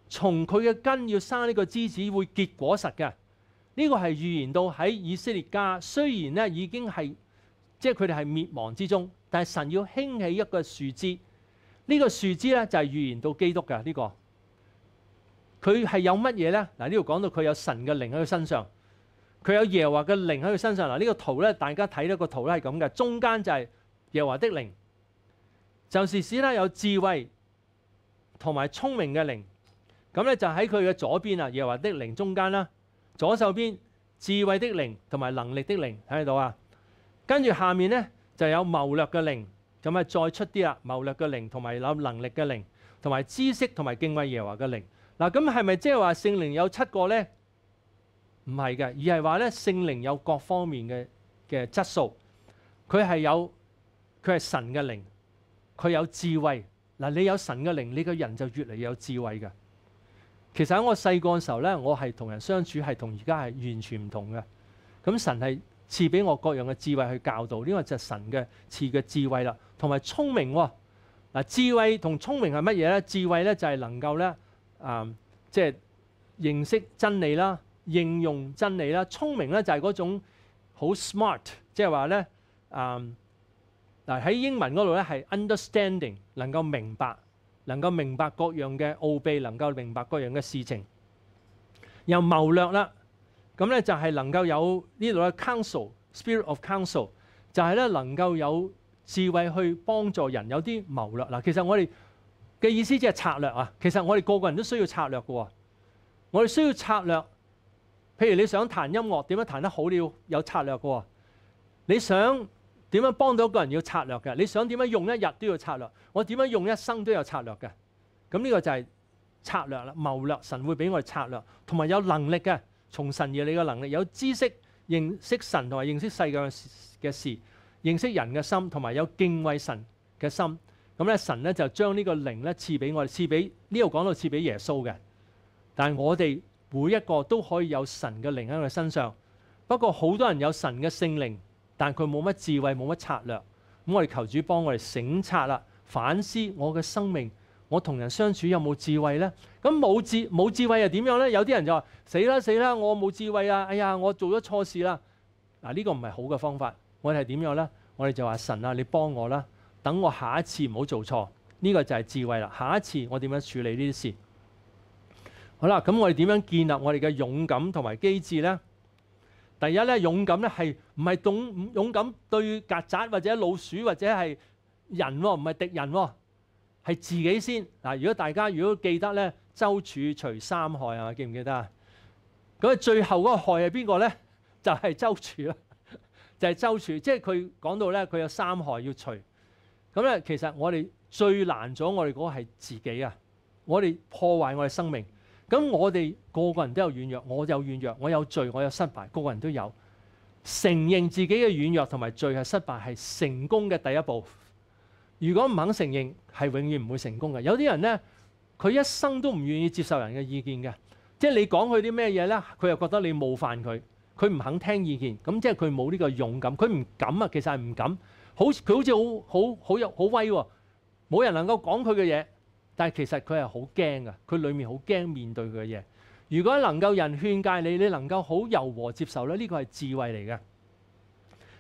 从佢嘅根要生呢个枝子，会结果实嘅。呢个系预言到喺以色列家，虽然咧已经系，即系佢哋系灭亡之中，但系神要兴起一个树枝。呢个树枝咧就系预言到基督嘅呢个。佢系有乜嘢咧？嗱呢度讲到佢有神嘅灵喺佢身上，佢有耶和华嘅灵喺佢身上。嗱呢个图咧，大家睇到个图咧系咁嘅，中间就系耶和华的灵，就是使他有智慧同埋聪明嘅灵。咁咧就喺佢嘅左邊啊，耶和華的靈中間啦，左手邊智慧的靈同埋能力的靈睇到啊。跟住下面咧就有謀略嘅靈，咁啊再出啲啦，謀略嘅靈同埋有能力嘅靈同埋知識同埋敬畏耶和華嘅靈嗱。咁係咪即係話聖靈有七個咧？唔係嘅，而係話咧聖靈有各方面嘅嘅質素，佢係有佢係神嘅靈，佢有智慧嗱。你有神嘅靈，你個人就越嚟越有智慧㗎。其實喺我細個嘅時候咧，我係同人相處係同而家係完全唔同嘅。咁神係賜俾我各樣嘅智慧去教導，呢個就係神嘅賜嘅智慧啦，同埋聰明喎。嗱，智慧同聰明係乜嘢咧？智慧咧就係能夠咧，啊，即係認識真理啦，應用真理啦。聰明咧就係嗰種好 smart，即係話咧，啊，嗱喺英文嗰度咧係 understanding，能夠明白。能夠明白各樣嘅奧秘，能夠明白各樣嘅事情，又謀略啦。咁咧就係能夠有呢度嘅 council，spirit of council，就係咧能夠有智慧去幫助人，有啲謀略嗱。其實我哋嘅意思即係策略啊。其實我哋個個人都需要策略嘅喎。我哋需要策略，譬如你想彈音樂點樣彈得好，你要有策略嘅喎。你想。点样帮到一个人要策略嘅，你想点样用一日都要策略，我点样用一生都有策略嘅。咁呢个就系策略啦，谋略。神会俾我哋策略，同埋有能力嘅，从神而嚟嘅能力，有知识认识神同埋认识世界嘅事，认识人嘅心，同埋有敬畏神嘅心。咁咧，神咧就将呢个灵咧赐俾我哋，赐俾呢度讲到赐俾耶稣嘅，但系我哋每一个都可以有神嘅灵喺我哋身上。不过好多人有神嘅圣灵。但佢冇乜智慧，冇乜策略。咁我哋求主帮我哋醒察啦，反思我嘅生命，我同人相处有冇智慧呢？咁冇智冇智慧又点样呢？有啲人就话死啦死啦，我冇智慧啊！哎呀，我做咗错事啦。嗱呢个唔系好嘅方法。我哋系点样呢？我哋就话神啊，你帮我啦，等我下一次唔好做错。呢个就系智慧啦。下一次我点样处理呢啲事？好啦，咁我哋点样建立我哋嘅勇敢同埋机智呢？第一咧勇敢咧係唔係勇勇敢對曱甴或者老鼠或者係人喎，唔係敵人喎，係自己先嗱。如果大家如果記得咧，周處除三害啊，記唔記得啊？咁啊最後嗰個害係邊個咧？就係周處啊。就係周處。即係佢講到咧，佢有三害要除。咁咧其實我哋最難咗，我哋嗰個係自己啊！我哋破壞我哋生命。咁我哋個個人都有軟弱，我有軟弱，我有罪，我有失敗，個個人都有。承認自己嘅軟弱同埋罪係失敗係成功嘅第一步。如果唔肯承認，係永遠唔會成功嘅。有啲人呢，佢一生都唔願意接受人嘅意見嘅，即係你講佢啲咩嘢呢，佢又覺得你冒犯佢，佢唔肯聽意見。咁即係佢冇呢個勇敢，佢唔敢啊。其實係唔敢。好，佢好似好好好有好威，冇人能夠講佢嘅嘢。但係其實佢係好驚嘅，佢裏面好驚面對佢嘅嘢。如果能夠人勸戒你，你能夠好柔和接受咧，呢個係智慧嚟嘅。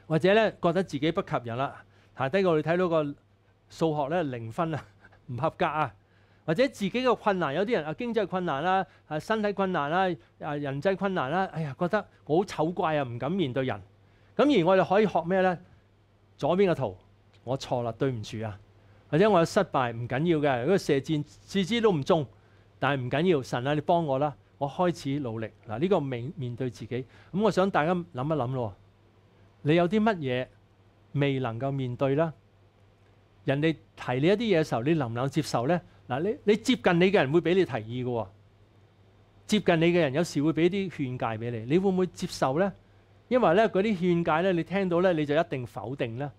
或者咧覺得自己不及人啦，下低我哋睇到個數學咧零分啊，唔合格啊。或者自己嘅困難，有啲人啊經濟困難啦，啊身體困難啦，啊人際困難啦，哎呀覺得好醜怪啊，唔敢面對人。咁而我哋可以學咩咧？左邊嘅圖，我錯啦，對唔住啊！或者我有失敗唔緊要嘅，如果射箭次次都唔中，但係唔緊要，神啊你幫我啦，我開始努力嗱呢個面面對自己。咁我想大家諗一諗咯，你有啲乜嘢未能夠面對啦？人哋提你一啲嘢嘅時候，你能唔能接受咧？嗱，你你接近你嘅人會俾你提議嘅喎，接近你嘅人有時會俾啲勸戒俾你，你會唔會接受咧？因為咧嗰啲勸戒咧你聽到咧你就一定否定啦。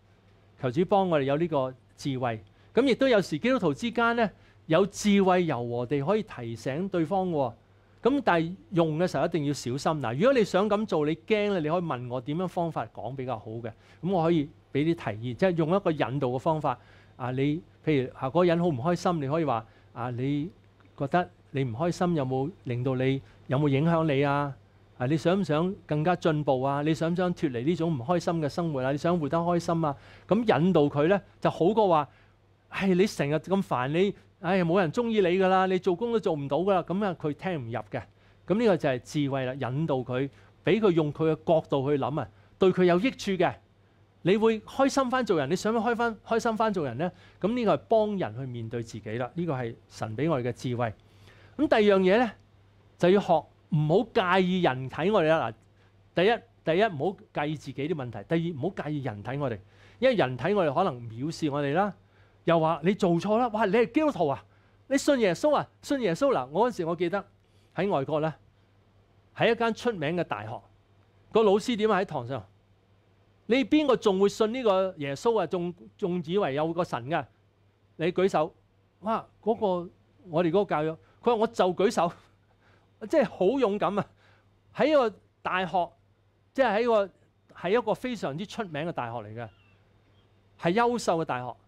求主幫我哋有呢個智慧。咁亦都有時，基督徒之間咧有智慧柔和地可以提醒對方喎。咁但係用嘅時候一定要小心嗱。如果你想咁做，你驚咧，你可以問我點樣方法講比較好嘅。咁我可以俾啲提議，即係用一個引導嘅方法。啊，你譬如啊，嗰個人好唔開心，你可以話啊，你覺得你唔開心有冇令到你有冇影響你啊？啊，你想唔想更加進步啊？你想唔想脱離呢種唔開心嘅生活啊？你想活得開心啊？咁引導佢咧就好過話。系你成日咁煩你，唉冇人中意你噶啦，你做工都做唔到噶啦，咁啊佢聽唔入嘅。咁呢個就係智慧啦，引導佢，俾佢用佢嘅角度去諗啊，對佢有益處嘅，你會開心翻做人。你想開翻開心翻做人咧？咁呢個係幫人去面對自己啦。呢個係神俾我哋嘅智慧。咁第二樣嘢咧，就要學唔好介意人睇我哋啦。第一，第一唔好介意自己啲問題；第二，唔好介意人睇我哋，因為人睇我哋可能藐視我哋啦。又話你做錯啦！哇！你係基督徒啊！你信耶穌啊！信耶穌嗱！我嗰時我記得喺外國咧，喺一間出名嘅大學，個老師點啊喺堂上，你邊個仲會信呢個耶穌啊？仲仲以為有個神噶？你舉手！哇！嗰個我哋嗰個教友，佢話我就舉手，即係好勇敢啊！喺個大學，即係喺個係一個非常之出名嘅大學嚟嘅，係優秀嘅大學。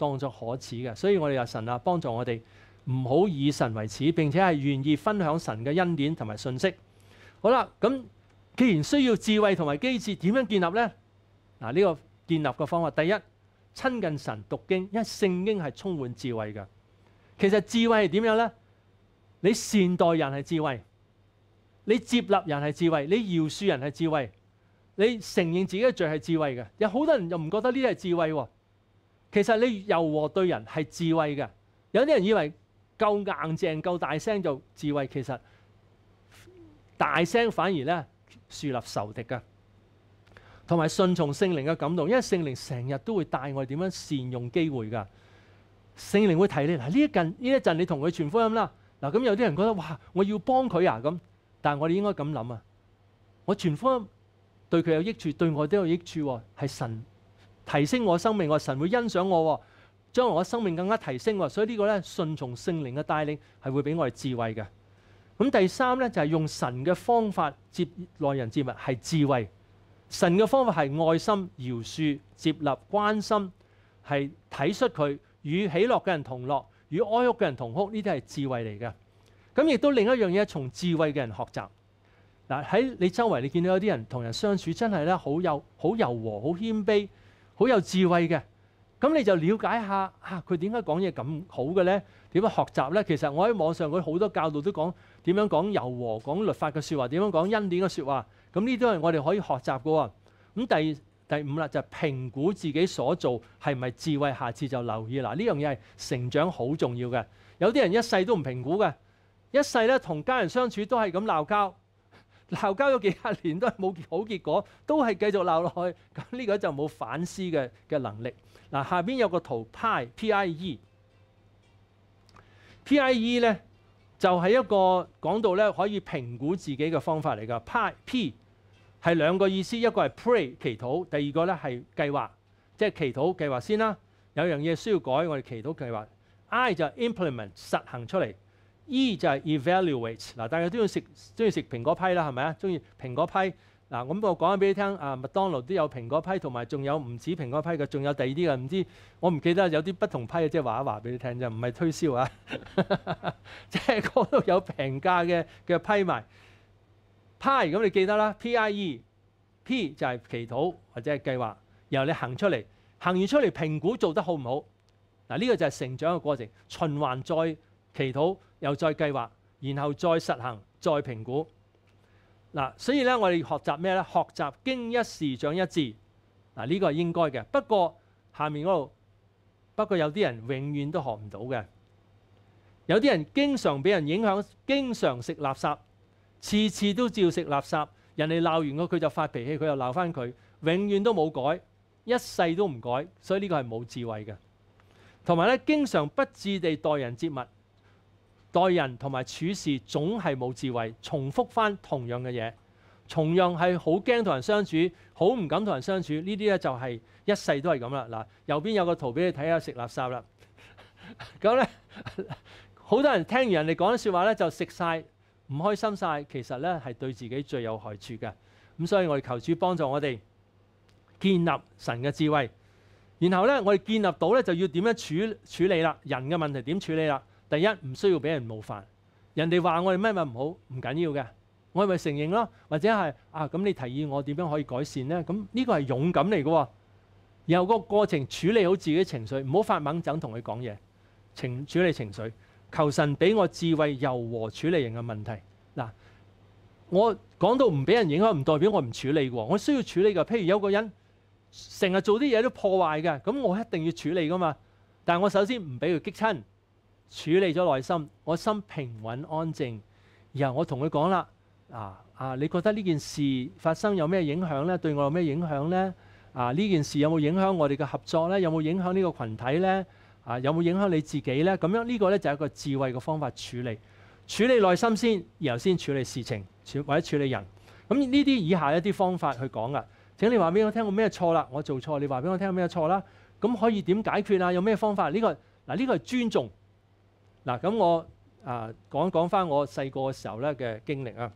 当作可耻嘅，所以我哋有神啊，帮助我哋唔好以神为耻，并且系愿意分享神嘅恩典同埋信息。好啦，咁既然需要智慧同埋机智，点样建立呢？嗱，呢个建立嘅方法，第一亲近神读经，因为圣经系充满智慧嘅。其实智慧系点样呢？你善待人系智慧，你接纳人系智慧，你饶恕人系智慧，你承认自己嘅罪系智慧嘅。有好多人又唔觉得呢啲系智慧喎。其实你柔和对人系智慧嘅，有啲人以为够硬净、够大声就智慧。其实大声反而咧树立仇敌噶，同埋顺从圣灵嘅感动，因为圣灵成日都会带我点样善用机会噶。圣灵会提你嗱呢一陣呢一阵，你同佢传福音啦。嗱咁有啲人觉得哇，我要帮佢啊咁，但系我哋应该咁谂啊，我传福音对佢有益处，对我都有益处，系神。提升我生命，我神会欣赏我。将来我生命更加提升，所以呢个咧，顺从圣灵嘅带领系会俾我哋智慧嘅。咁第三咧就系用神嘅方法接爱人接物，系智慧。神嘅方法系爱心饶恕接纳关心，系睇出佢与喜乐嘅人同乐，与哀哭嘅人同哭。呢啲系智慧嚟嘅。咁亦都另一样嘢，从智慧嘅人学习嗱。喺你周围，你见到有啲人同人相处真系咧好有好柔和好谦卑。好有智慧嘅，咁你就了解下嚇佢點解講嘢咁好嘅咧？點樣學習咧？其實我喺網上佢好多教導都講點樣講柔和、講律法嘅説話，點樣講恩典嘅説話。咁呢啲都係我哋可以學習嘅喎。咁第第五啦，就評估自己所做係咪智慧，下次就留意啦。呢樣嘢係成長好重要嘅。有啲人一世都唔評估嘅，一世咧同家人相處都係咁鬧交。鬧交咗幾十年都係冇好結果，都係繼續鬧落去。咁呢個就冇反思嘅嘅能力。嗱，下邊有個圖，PIE，PIE 咧就係一個講到咧可以評估自己嘅方法嚟㗎。PIP 係兩個意思，一個係 pray 祈禱，第二個咧係計劃，即係祈禱計劃先啦。有樣嘢需要改，我哋祈禱計劃。I 就 implement 實行出嚟。E 就係 evaluate，嗱，大家都要食中意食蘋果批啦，係咪啊？中意蘋果批，嗱，咁我講翻俾你聽，啊，麥當勞都有蘋果批，同埋仲有唔止蘋果批嘅，仲有第二啲嘅，唔知我唔記得有啲不同批嘅，即係話一話俾你聽啫，唔係推銷啊，即係嗰度有平價嘅嘅批埋 p i e 咁你記得啦，P-I-E，P 就係祈禱或者係計劃，然後你行出嚟，行完出嚟評估做得好唔好，嗱呢個就係成長嘅過程，循環再祈禱。又再計劃，然後再實行，再評估。嗱，所以咧，我哋學習咩咧？學習經一事長一智。嗱，呢個係應該嘅。不過下面嗰度，不過有啲人永遠都學唔到嘅。有啲人經常俾人影響，經常食垃圾，次次都照食垃圾。人哋鬧完佢，佢就發脾氣，佢又鬧翻佢，永遠都冇改，一世都唔改。所以呢個係冇智慧嘅。同埋咧，經常不智地待人接物。待人同埋處事總係冇智慧，重複翻同樣嘅嘢，同樣係好驚同人相處，好唔敢同人相處。呢啲咧就係一世都係咁啦。嗱，右邊有個圖俾你睇下，食垃圾啦。咁咧，好多人聽完人哋講啲説話咧，就食晒，唔開心晒。其實咧係對自己最有害處嘅。咁所以我哋求主幫助我哋建立神嘅智慧，然後咧我哋建立到咧就要點樣處處理啦？人嘅問題點處理啦？第一唔需要俾人冒犯，人哋話我哋咩咪唔好唔緊要嘅，我係咪承認咯？或者係啊咁？你提議我點樣可以改善呢？咁呢個係勇敢嚟嘅。然後個過程處理好自己情緒，唔好發猛整同佢講嘢，情處理情緒。求神俾我智慧柔和處理人嘅問題嗱。我講到唔俾人影響，唔代表我唔處理喎。我需要處理嘅，譬如有個人成日做啲嘢都破壞嘅，咁我一定要處理噶嘛。但係我首先唔俾佢激親。處理咗內心，我心平穩安靜。然後我同佢講啦：啊啊，你覺得呢件事發生有咩影響呢？對我有咩影響呢？啊，呢件事有冇影響我哋嘅合作呢？有冇影響呢個群體呢？啊，有冇影響你自己呢？咁樣呢個呢，就係一個智慧嘅方法處理處理內心先，然後先處理事情，或者處理人。咁呢啲以下一啲方法去講噶。請你話俾我聽，我咩錯啦？我做錯，你話俾我聽咩錯啦？咁可以點解決啊？有咩方法？呢個嗱，呢個係尊重。嗱，咁我啊講講翻我細個嘅時候咧嘅經歷啊，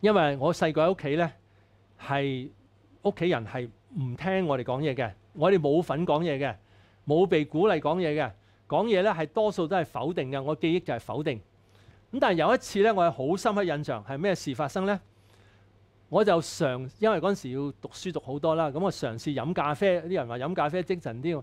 因為我細個喺屋企咧，係屋企人係唔聽我哋講嘢嘅，我哋冇份講嘢嘅，冇被鼓勵講嘢嘅，講嘢咧係多數都係否定嘅，我記憶就係否定。咁但係有一次咧，我係好深刻印象，係咩事發生咧？我就常因為嗰陣時要讀書讀好多啦，咁我嘗試飲咖啡，啲人話飲咖啡精神啲喎。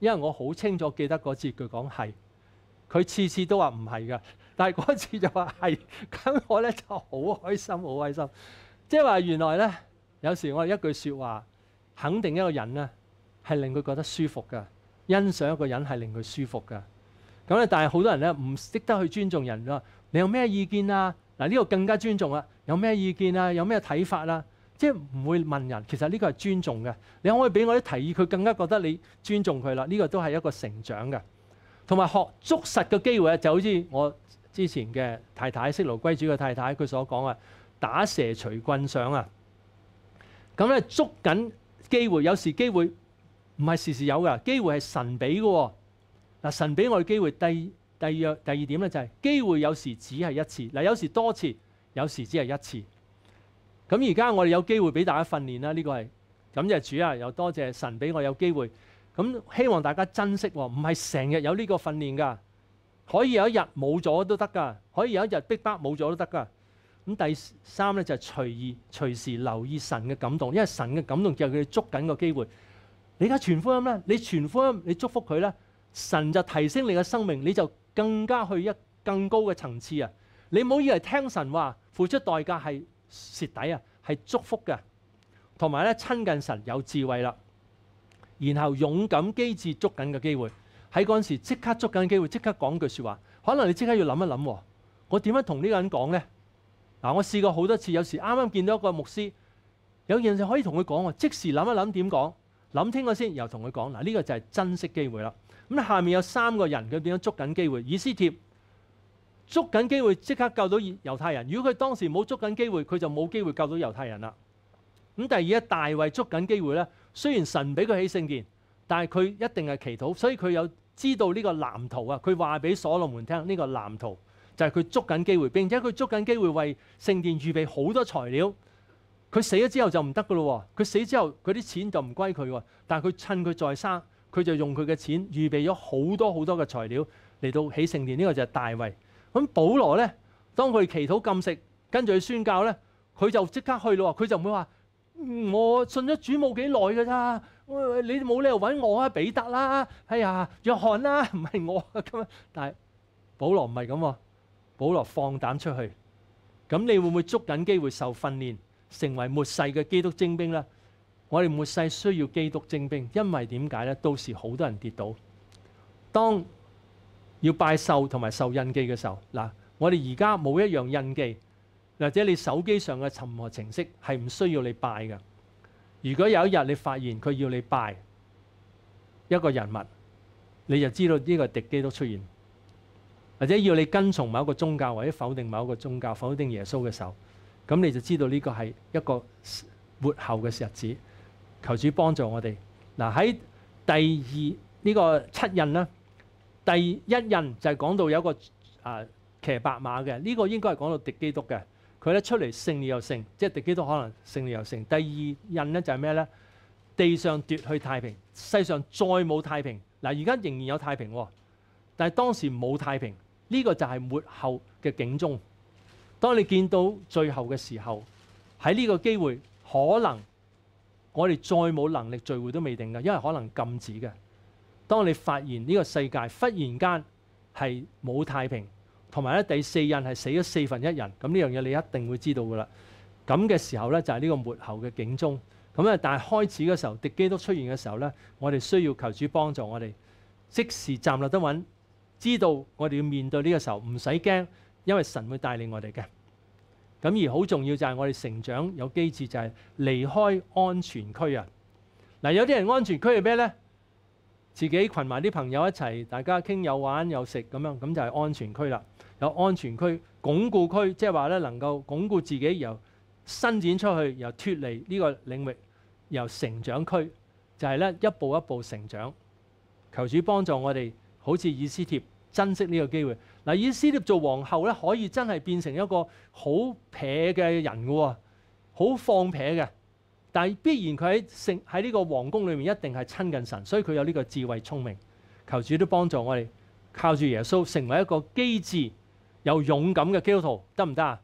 因為我好清楚記得嗰次佢講係，佢次次都話唔係噶，但係嗰次就話係，咁我咧就好開心，好開心。即係話原來咧，有時我一句説話肯定一個人咧，係令佢覺得舒服噶；欣賞一個人係令佢舒服噶。咁咧，但係好多人咧唔識得去尊重人咯。你有咩意見啊？嗱呢個更加尊重啊！有咩意見啊？有咩睇法啦？即係唔會問人，其實呢個係尊重嘅。你可以俾我啲提議，佢更加覺得你尊重佢啦。呢個都係一個成長嘅，同埋學捉實嘅機會啊！就好似我之前嘅太太，色奴歸主嘅太太，佢所講啊，打蛇除棍上啊，咁咧捉緊機會。有時機會唔係時時有嘅，機會係神俾嘅。嗱，神俾我嘅機會。第第二第二點咧，就係機會有時只係一次。嗱，有時多次，有時只係一次。咁而家我哋有機會俾大家訓練啦，呢個係感謝主啊，又多謝神俾我有機會。咁希望大家珍惜喎，唔係成日有呢個訓練噶，可以有一日冇咗都得噶，可以有一日逼得冇咗都得噶。咁第三咧就係隨意隨時留意神嘅感動，因為神嘅感動就係佢哋捉緊個機會。你而家傳福音咧，你傳福音，你祝福佢咧，神就提升你嘅生命，你就更加去一更高嘅層次啊！你唔好以為聽神話付出代價係。蝕底啊，係祝福嘅，同埋咧親近神有智慧啦，然後勇敢機智捉緊嘅機會，喺嗰陣時即刻捉緊機會，即刻講句説話。可能你即刻要諗一諗，我點樣同呢個人講呢？嗱，我試過好多次，有時啱啱見到一個牧師，有件事可以同佢講喎，即時諗一諗點講，諗清楚先，然後同佢講嗱，呢個就係珍惜機會啦。咁下面有三個人佢點樣捉緊機會？以斯帖。捉緊機會即刻救到猶太人。如果佢當時冇捉緊機會，佢就冇機會救到猶太人啦。咁第二，大衛捉緊機會咧。雖然神俾佢起聖殿，但係佢一定係祈禱，所以佢有知道呢個藍圖啊。佢話俾所羅門聽呢個藍圖就係佢捉緊機會，並且佢捉緊機會為聖殿預備好多材料。佢死咗之後就唔得噶咯。佢死之後佢啲錢就唔歸佢喎。但係佢趁佢再生，佢就用佢嘅錢預備咗好多好多嘅材料嚟到起聖殿。呢個就係大衛。咁保羅咧，當佢祈禱禁食，跟住去宣教咧，佢就即刻去咯。佢就唔會話：我信咗主冇幾耐噶咋，你冇理由揾我啊，彼得啦，哎呀，約翰啦，唔係我咁但係保羅唔係咁喎，保羅放膽出去。咁你會唔會捉緊機會受訓練，成為末世嘅基督精兵咧？我哋末世需要基督精兵，因為點解咧？到時好多人跌倒，当。要拜受同埋受印記嘅候，嗱，我哋而家冇一樣印記，或者你手機上嘅尋何程式係唔需要你拜嘅。如果有一日你發現佢要你拜一個人物，你就知道呢個敵機都出現，或者要你跟從某一個宗教或者否定某一個宗教，否定耶穌嘅候，咁你就知道呢個係一個活後嘅日子。求主幫助我哋嗱，喺第二呢個七印啦。第一印就係講到有個啊騎白馬嘅，呢個應該係講到敵基督嘅。佢咧出嚟勝利又勝，即係敵基督可能勝利又勝。第二印咧就係咩咧？地上奪去太平，世上再冇太平。嗱，而家仍然有太平，但係當時冇太平。呢個就係末後嘅警鐘。當你見到最後嘅時候，喺呢個機會可能我哋再冇能力聚會都未定㗎，因為可能禁止嘅。當你發現呢個世界忽然間係冇太平，同埋咧第四印係死咗四分一人，咁呢樣嘢你一定會知道噶啦。咁嘅時候咧就係呢個末後嘅警鐘。咁咧但係開始嘅時候，敵基都出現嘅時候咧，我哋需要求主幫助我哋，即時站立得穩，知道我哋要面對呢個時候，唔使驚，因為神會帶領我哋嘅。咁而好重要就係我哋成長有機智，就係離開安全區啊。嗱，有啲人安全區係咩咧？自己群埋啲朋友一齊，大家傾有玩有食咁樣，咁就係安全區啦。有安全區、鞏固區，即係話咧能夠鞏固自己，由伸展出去，由脱離呢個領域，由成長區，就係咧一步一步成長。求主幫助我哋，好似以斯帖珍惜呢個機會。嗱，以斯帖做皇后咧，可以真係變成一個好撇嘅人嘅喎，好放撇嘅。但系必然佢喺圣喺呢个皇宫里面一定系亲近神，所以佢有呢个智慧聪明。求主都帮助我哋靠住耶稣成为一个机智又勇敢嘅基督徒，得唔得啊？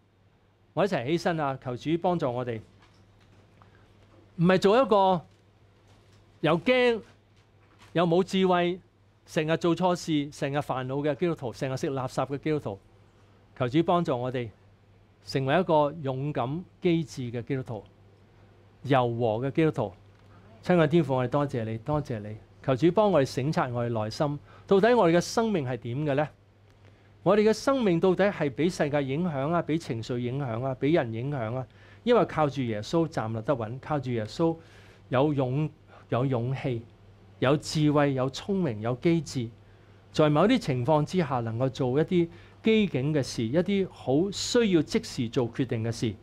我一齐起身啊！求主帮助我哋，唔系做一个又惊又冇智慧，成日做错事，成日烦恼嘅基督徒，成日食垃圾嘅基督徒。求主帮助我哋成为一个勇敢机智嘅基督徒。柔和嘅基督徒，亲爱天父，我哋多谢你，多谢你，求主帮我哋省察我哋内心，到底我哋嘅生命系点嘅咧？我哋嘅生命到底系俾世界影响啊，俾情绪影响啊，俾人影响啊？因为靠住耶稣站立得稳，靠住耶稣有勇有勇气，有智慧有聪明有机智，在某啲情况之下，能够做一啲机警嘅事，一啲好需要即时做决定嘅事。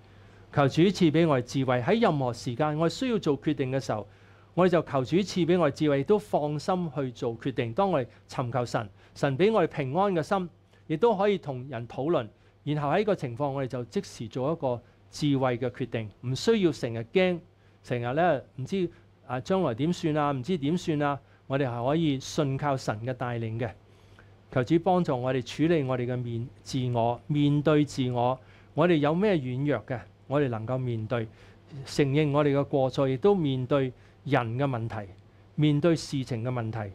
求主赐俾我智慧喺任何時間，我哋需要做決定嘅時候，我哋就求主赐俾我智慧，都放心去做決定。當我哋尋求神，神俾我哋平安嘅心，亦都可以同人討論，然後喺個情況，我哋就即時做一個智慧嘅決定，唔需要成日驚，成日咧唔知啊將來點算啊，唔知點算啊。我哋係可以信靠神嘅帶領嘅。求主幫助我哋處理我哋嘅面自我面對自我，我哋有咩軟弱嘅？我哋能夠面對承認我哋嘅過錯，亦都面對人嘅問題，面對事情嘅問題。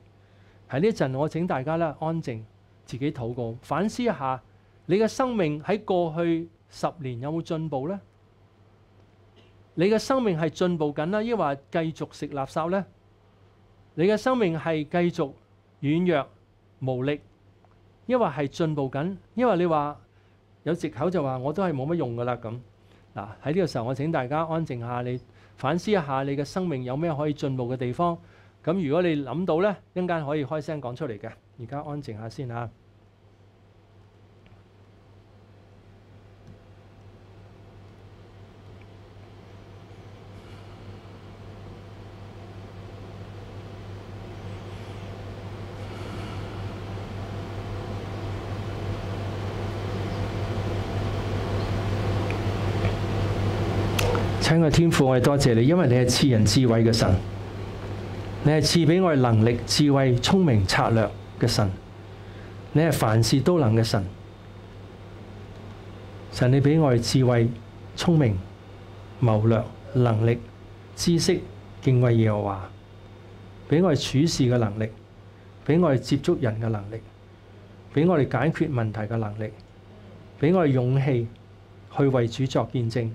喺呢一陣，我請大家咧安靜，自己祷告反思一下你嘅生命喺過去十年有冇進步呢？你嘅生命係進步緊啦，抑或繼續食垃圾呢？你嘅生命係繼續軟弱無力，抑或係進步緊？因为你話有藉口就話我都係冇乜用噶啦咁。嗱，喺呢個時候，我請大家安靜下，你反思一下你嘅生命有咩可以進步嘅地方。咁如果你諗到咧，一間可以開聲講出嚟嘅。而家安靜下先嚇。天父，我哋多谢你，因为你系赐人智慧嘅神，你系赐俾我哋能力、智慧、聪明、策略嘅神，你系凡事都能嘅神。神，你俾我哋智慧、聪明、谋略、能力、知识，敬畏耶和华，俾我哋处事嘅能力，俾我哋接触人嘅能力，俾我哋解决问题嘅能力，俾我哋勇气去为主作见证。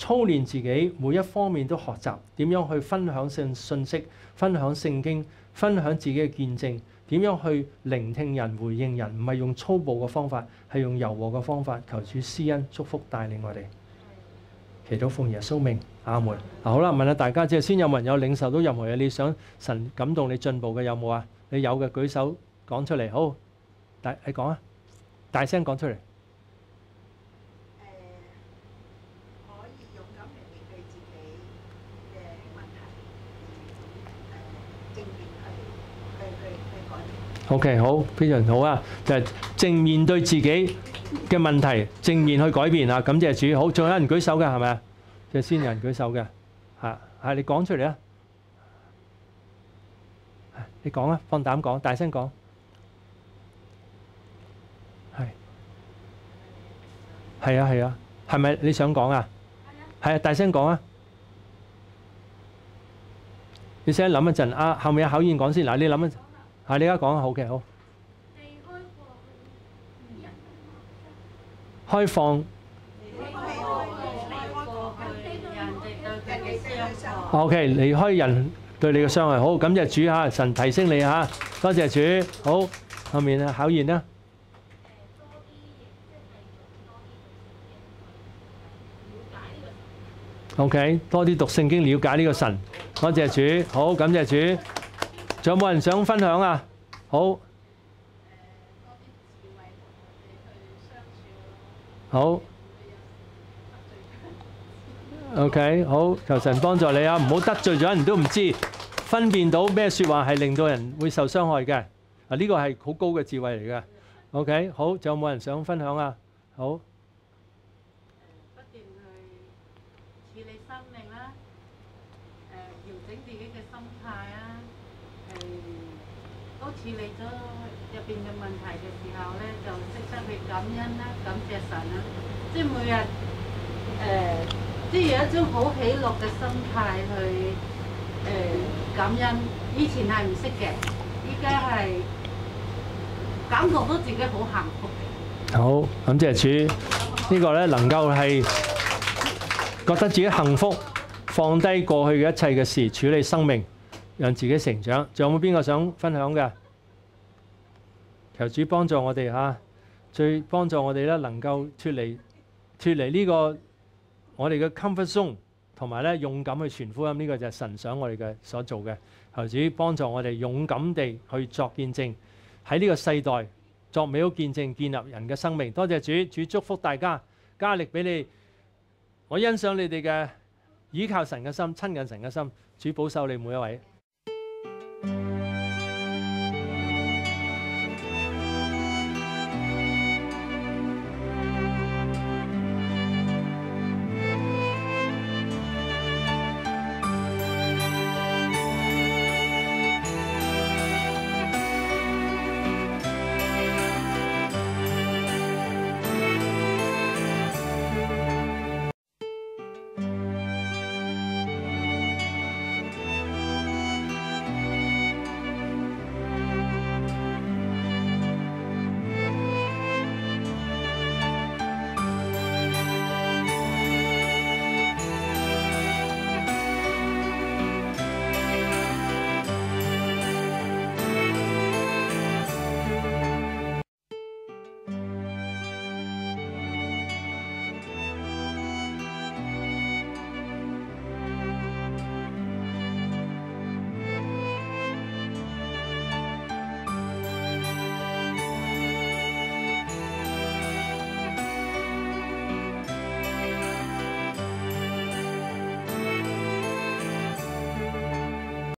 操練自己每一方面都學習點樣去分享聖信息、分享聖經、分享自己嘅見證，點樣去聆聽人、回應人，唔係用粗暴嘅方法，係用柔和嘅方法。求主施恩祝福帶領我哋。祈祷奉耶穌命，阿门。好啦，問下大家即系先有冇人有領受到任何嘢？你想神感動你進步嘅有冇啊？你有嘅舉手講出嚟。好，大你講啊，大聲講出嚟。OK，好，非常好啊！就係正面對自己嘅問題，正面去改變啊！感謝主，好，仲有人舉手嘅係咪啊？就係先人舉手嘅，係啊，你講出嚟啊！你講啊，放膽講，大聲講，係，係啊，係啊，係咪你想講啊？係啊，啊，大聲講啊！你先諗一陣啊，後面有考驗講先，嗱，你諗一。係，你而家講好嘅，好。開放。O.K. 離開人對你嘅傷害，好感謝主啊！神提醒你啊，多謝主，好後面啊，考驗啦。O.K. 多啲讀聖經，了解呢個神，多謝主，好感謝主。仲有冇人想分享啊？好。好。O K，好，求神帮助你啊！唔好得罪咗人都唔知分辨到咩说话系令到人会受伤害嘅。啊，呢个系好高嘅智慧嚟嘅。O K，好，仲有冇人想分享啊？好。处理咗入边嘅问题嘅时候咧，就识得去感恩啦，感谢神啦，即系每日诶，即系有一种好喜乐嘅心态去诶感恩。以前系唔识嘅，依家系感觉到自己好幸福。好，感謝主，呢个咧能够系觉得自己幸福，放低过去嘅一切嘅事，处理生命，让自己成长。仲有冇边个想分享嘅？求主帮助我哋吓，最帮助我哋咧能够脱离脱离呢个我哋嘅 comfort zone，同埋咧勇敢去传福音，呢个就系神想我哋嘅所做嘅。求主帮助我哋勇敢地去作见证，喺呢个世代作美好见证，建立人嘅生命。多谢主，主祝福大家，加力俾你。我欣赏你哋嘅倚靠神嘅心、亲近神嘅心。主保守你每一位。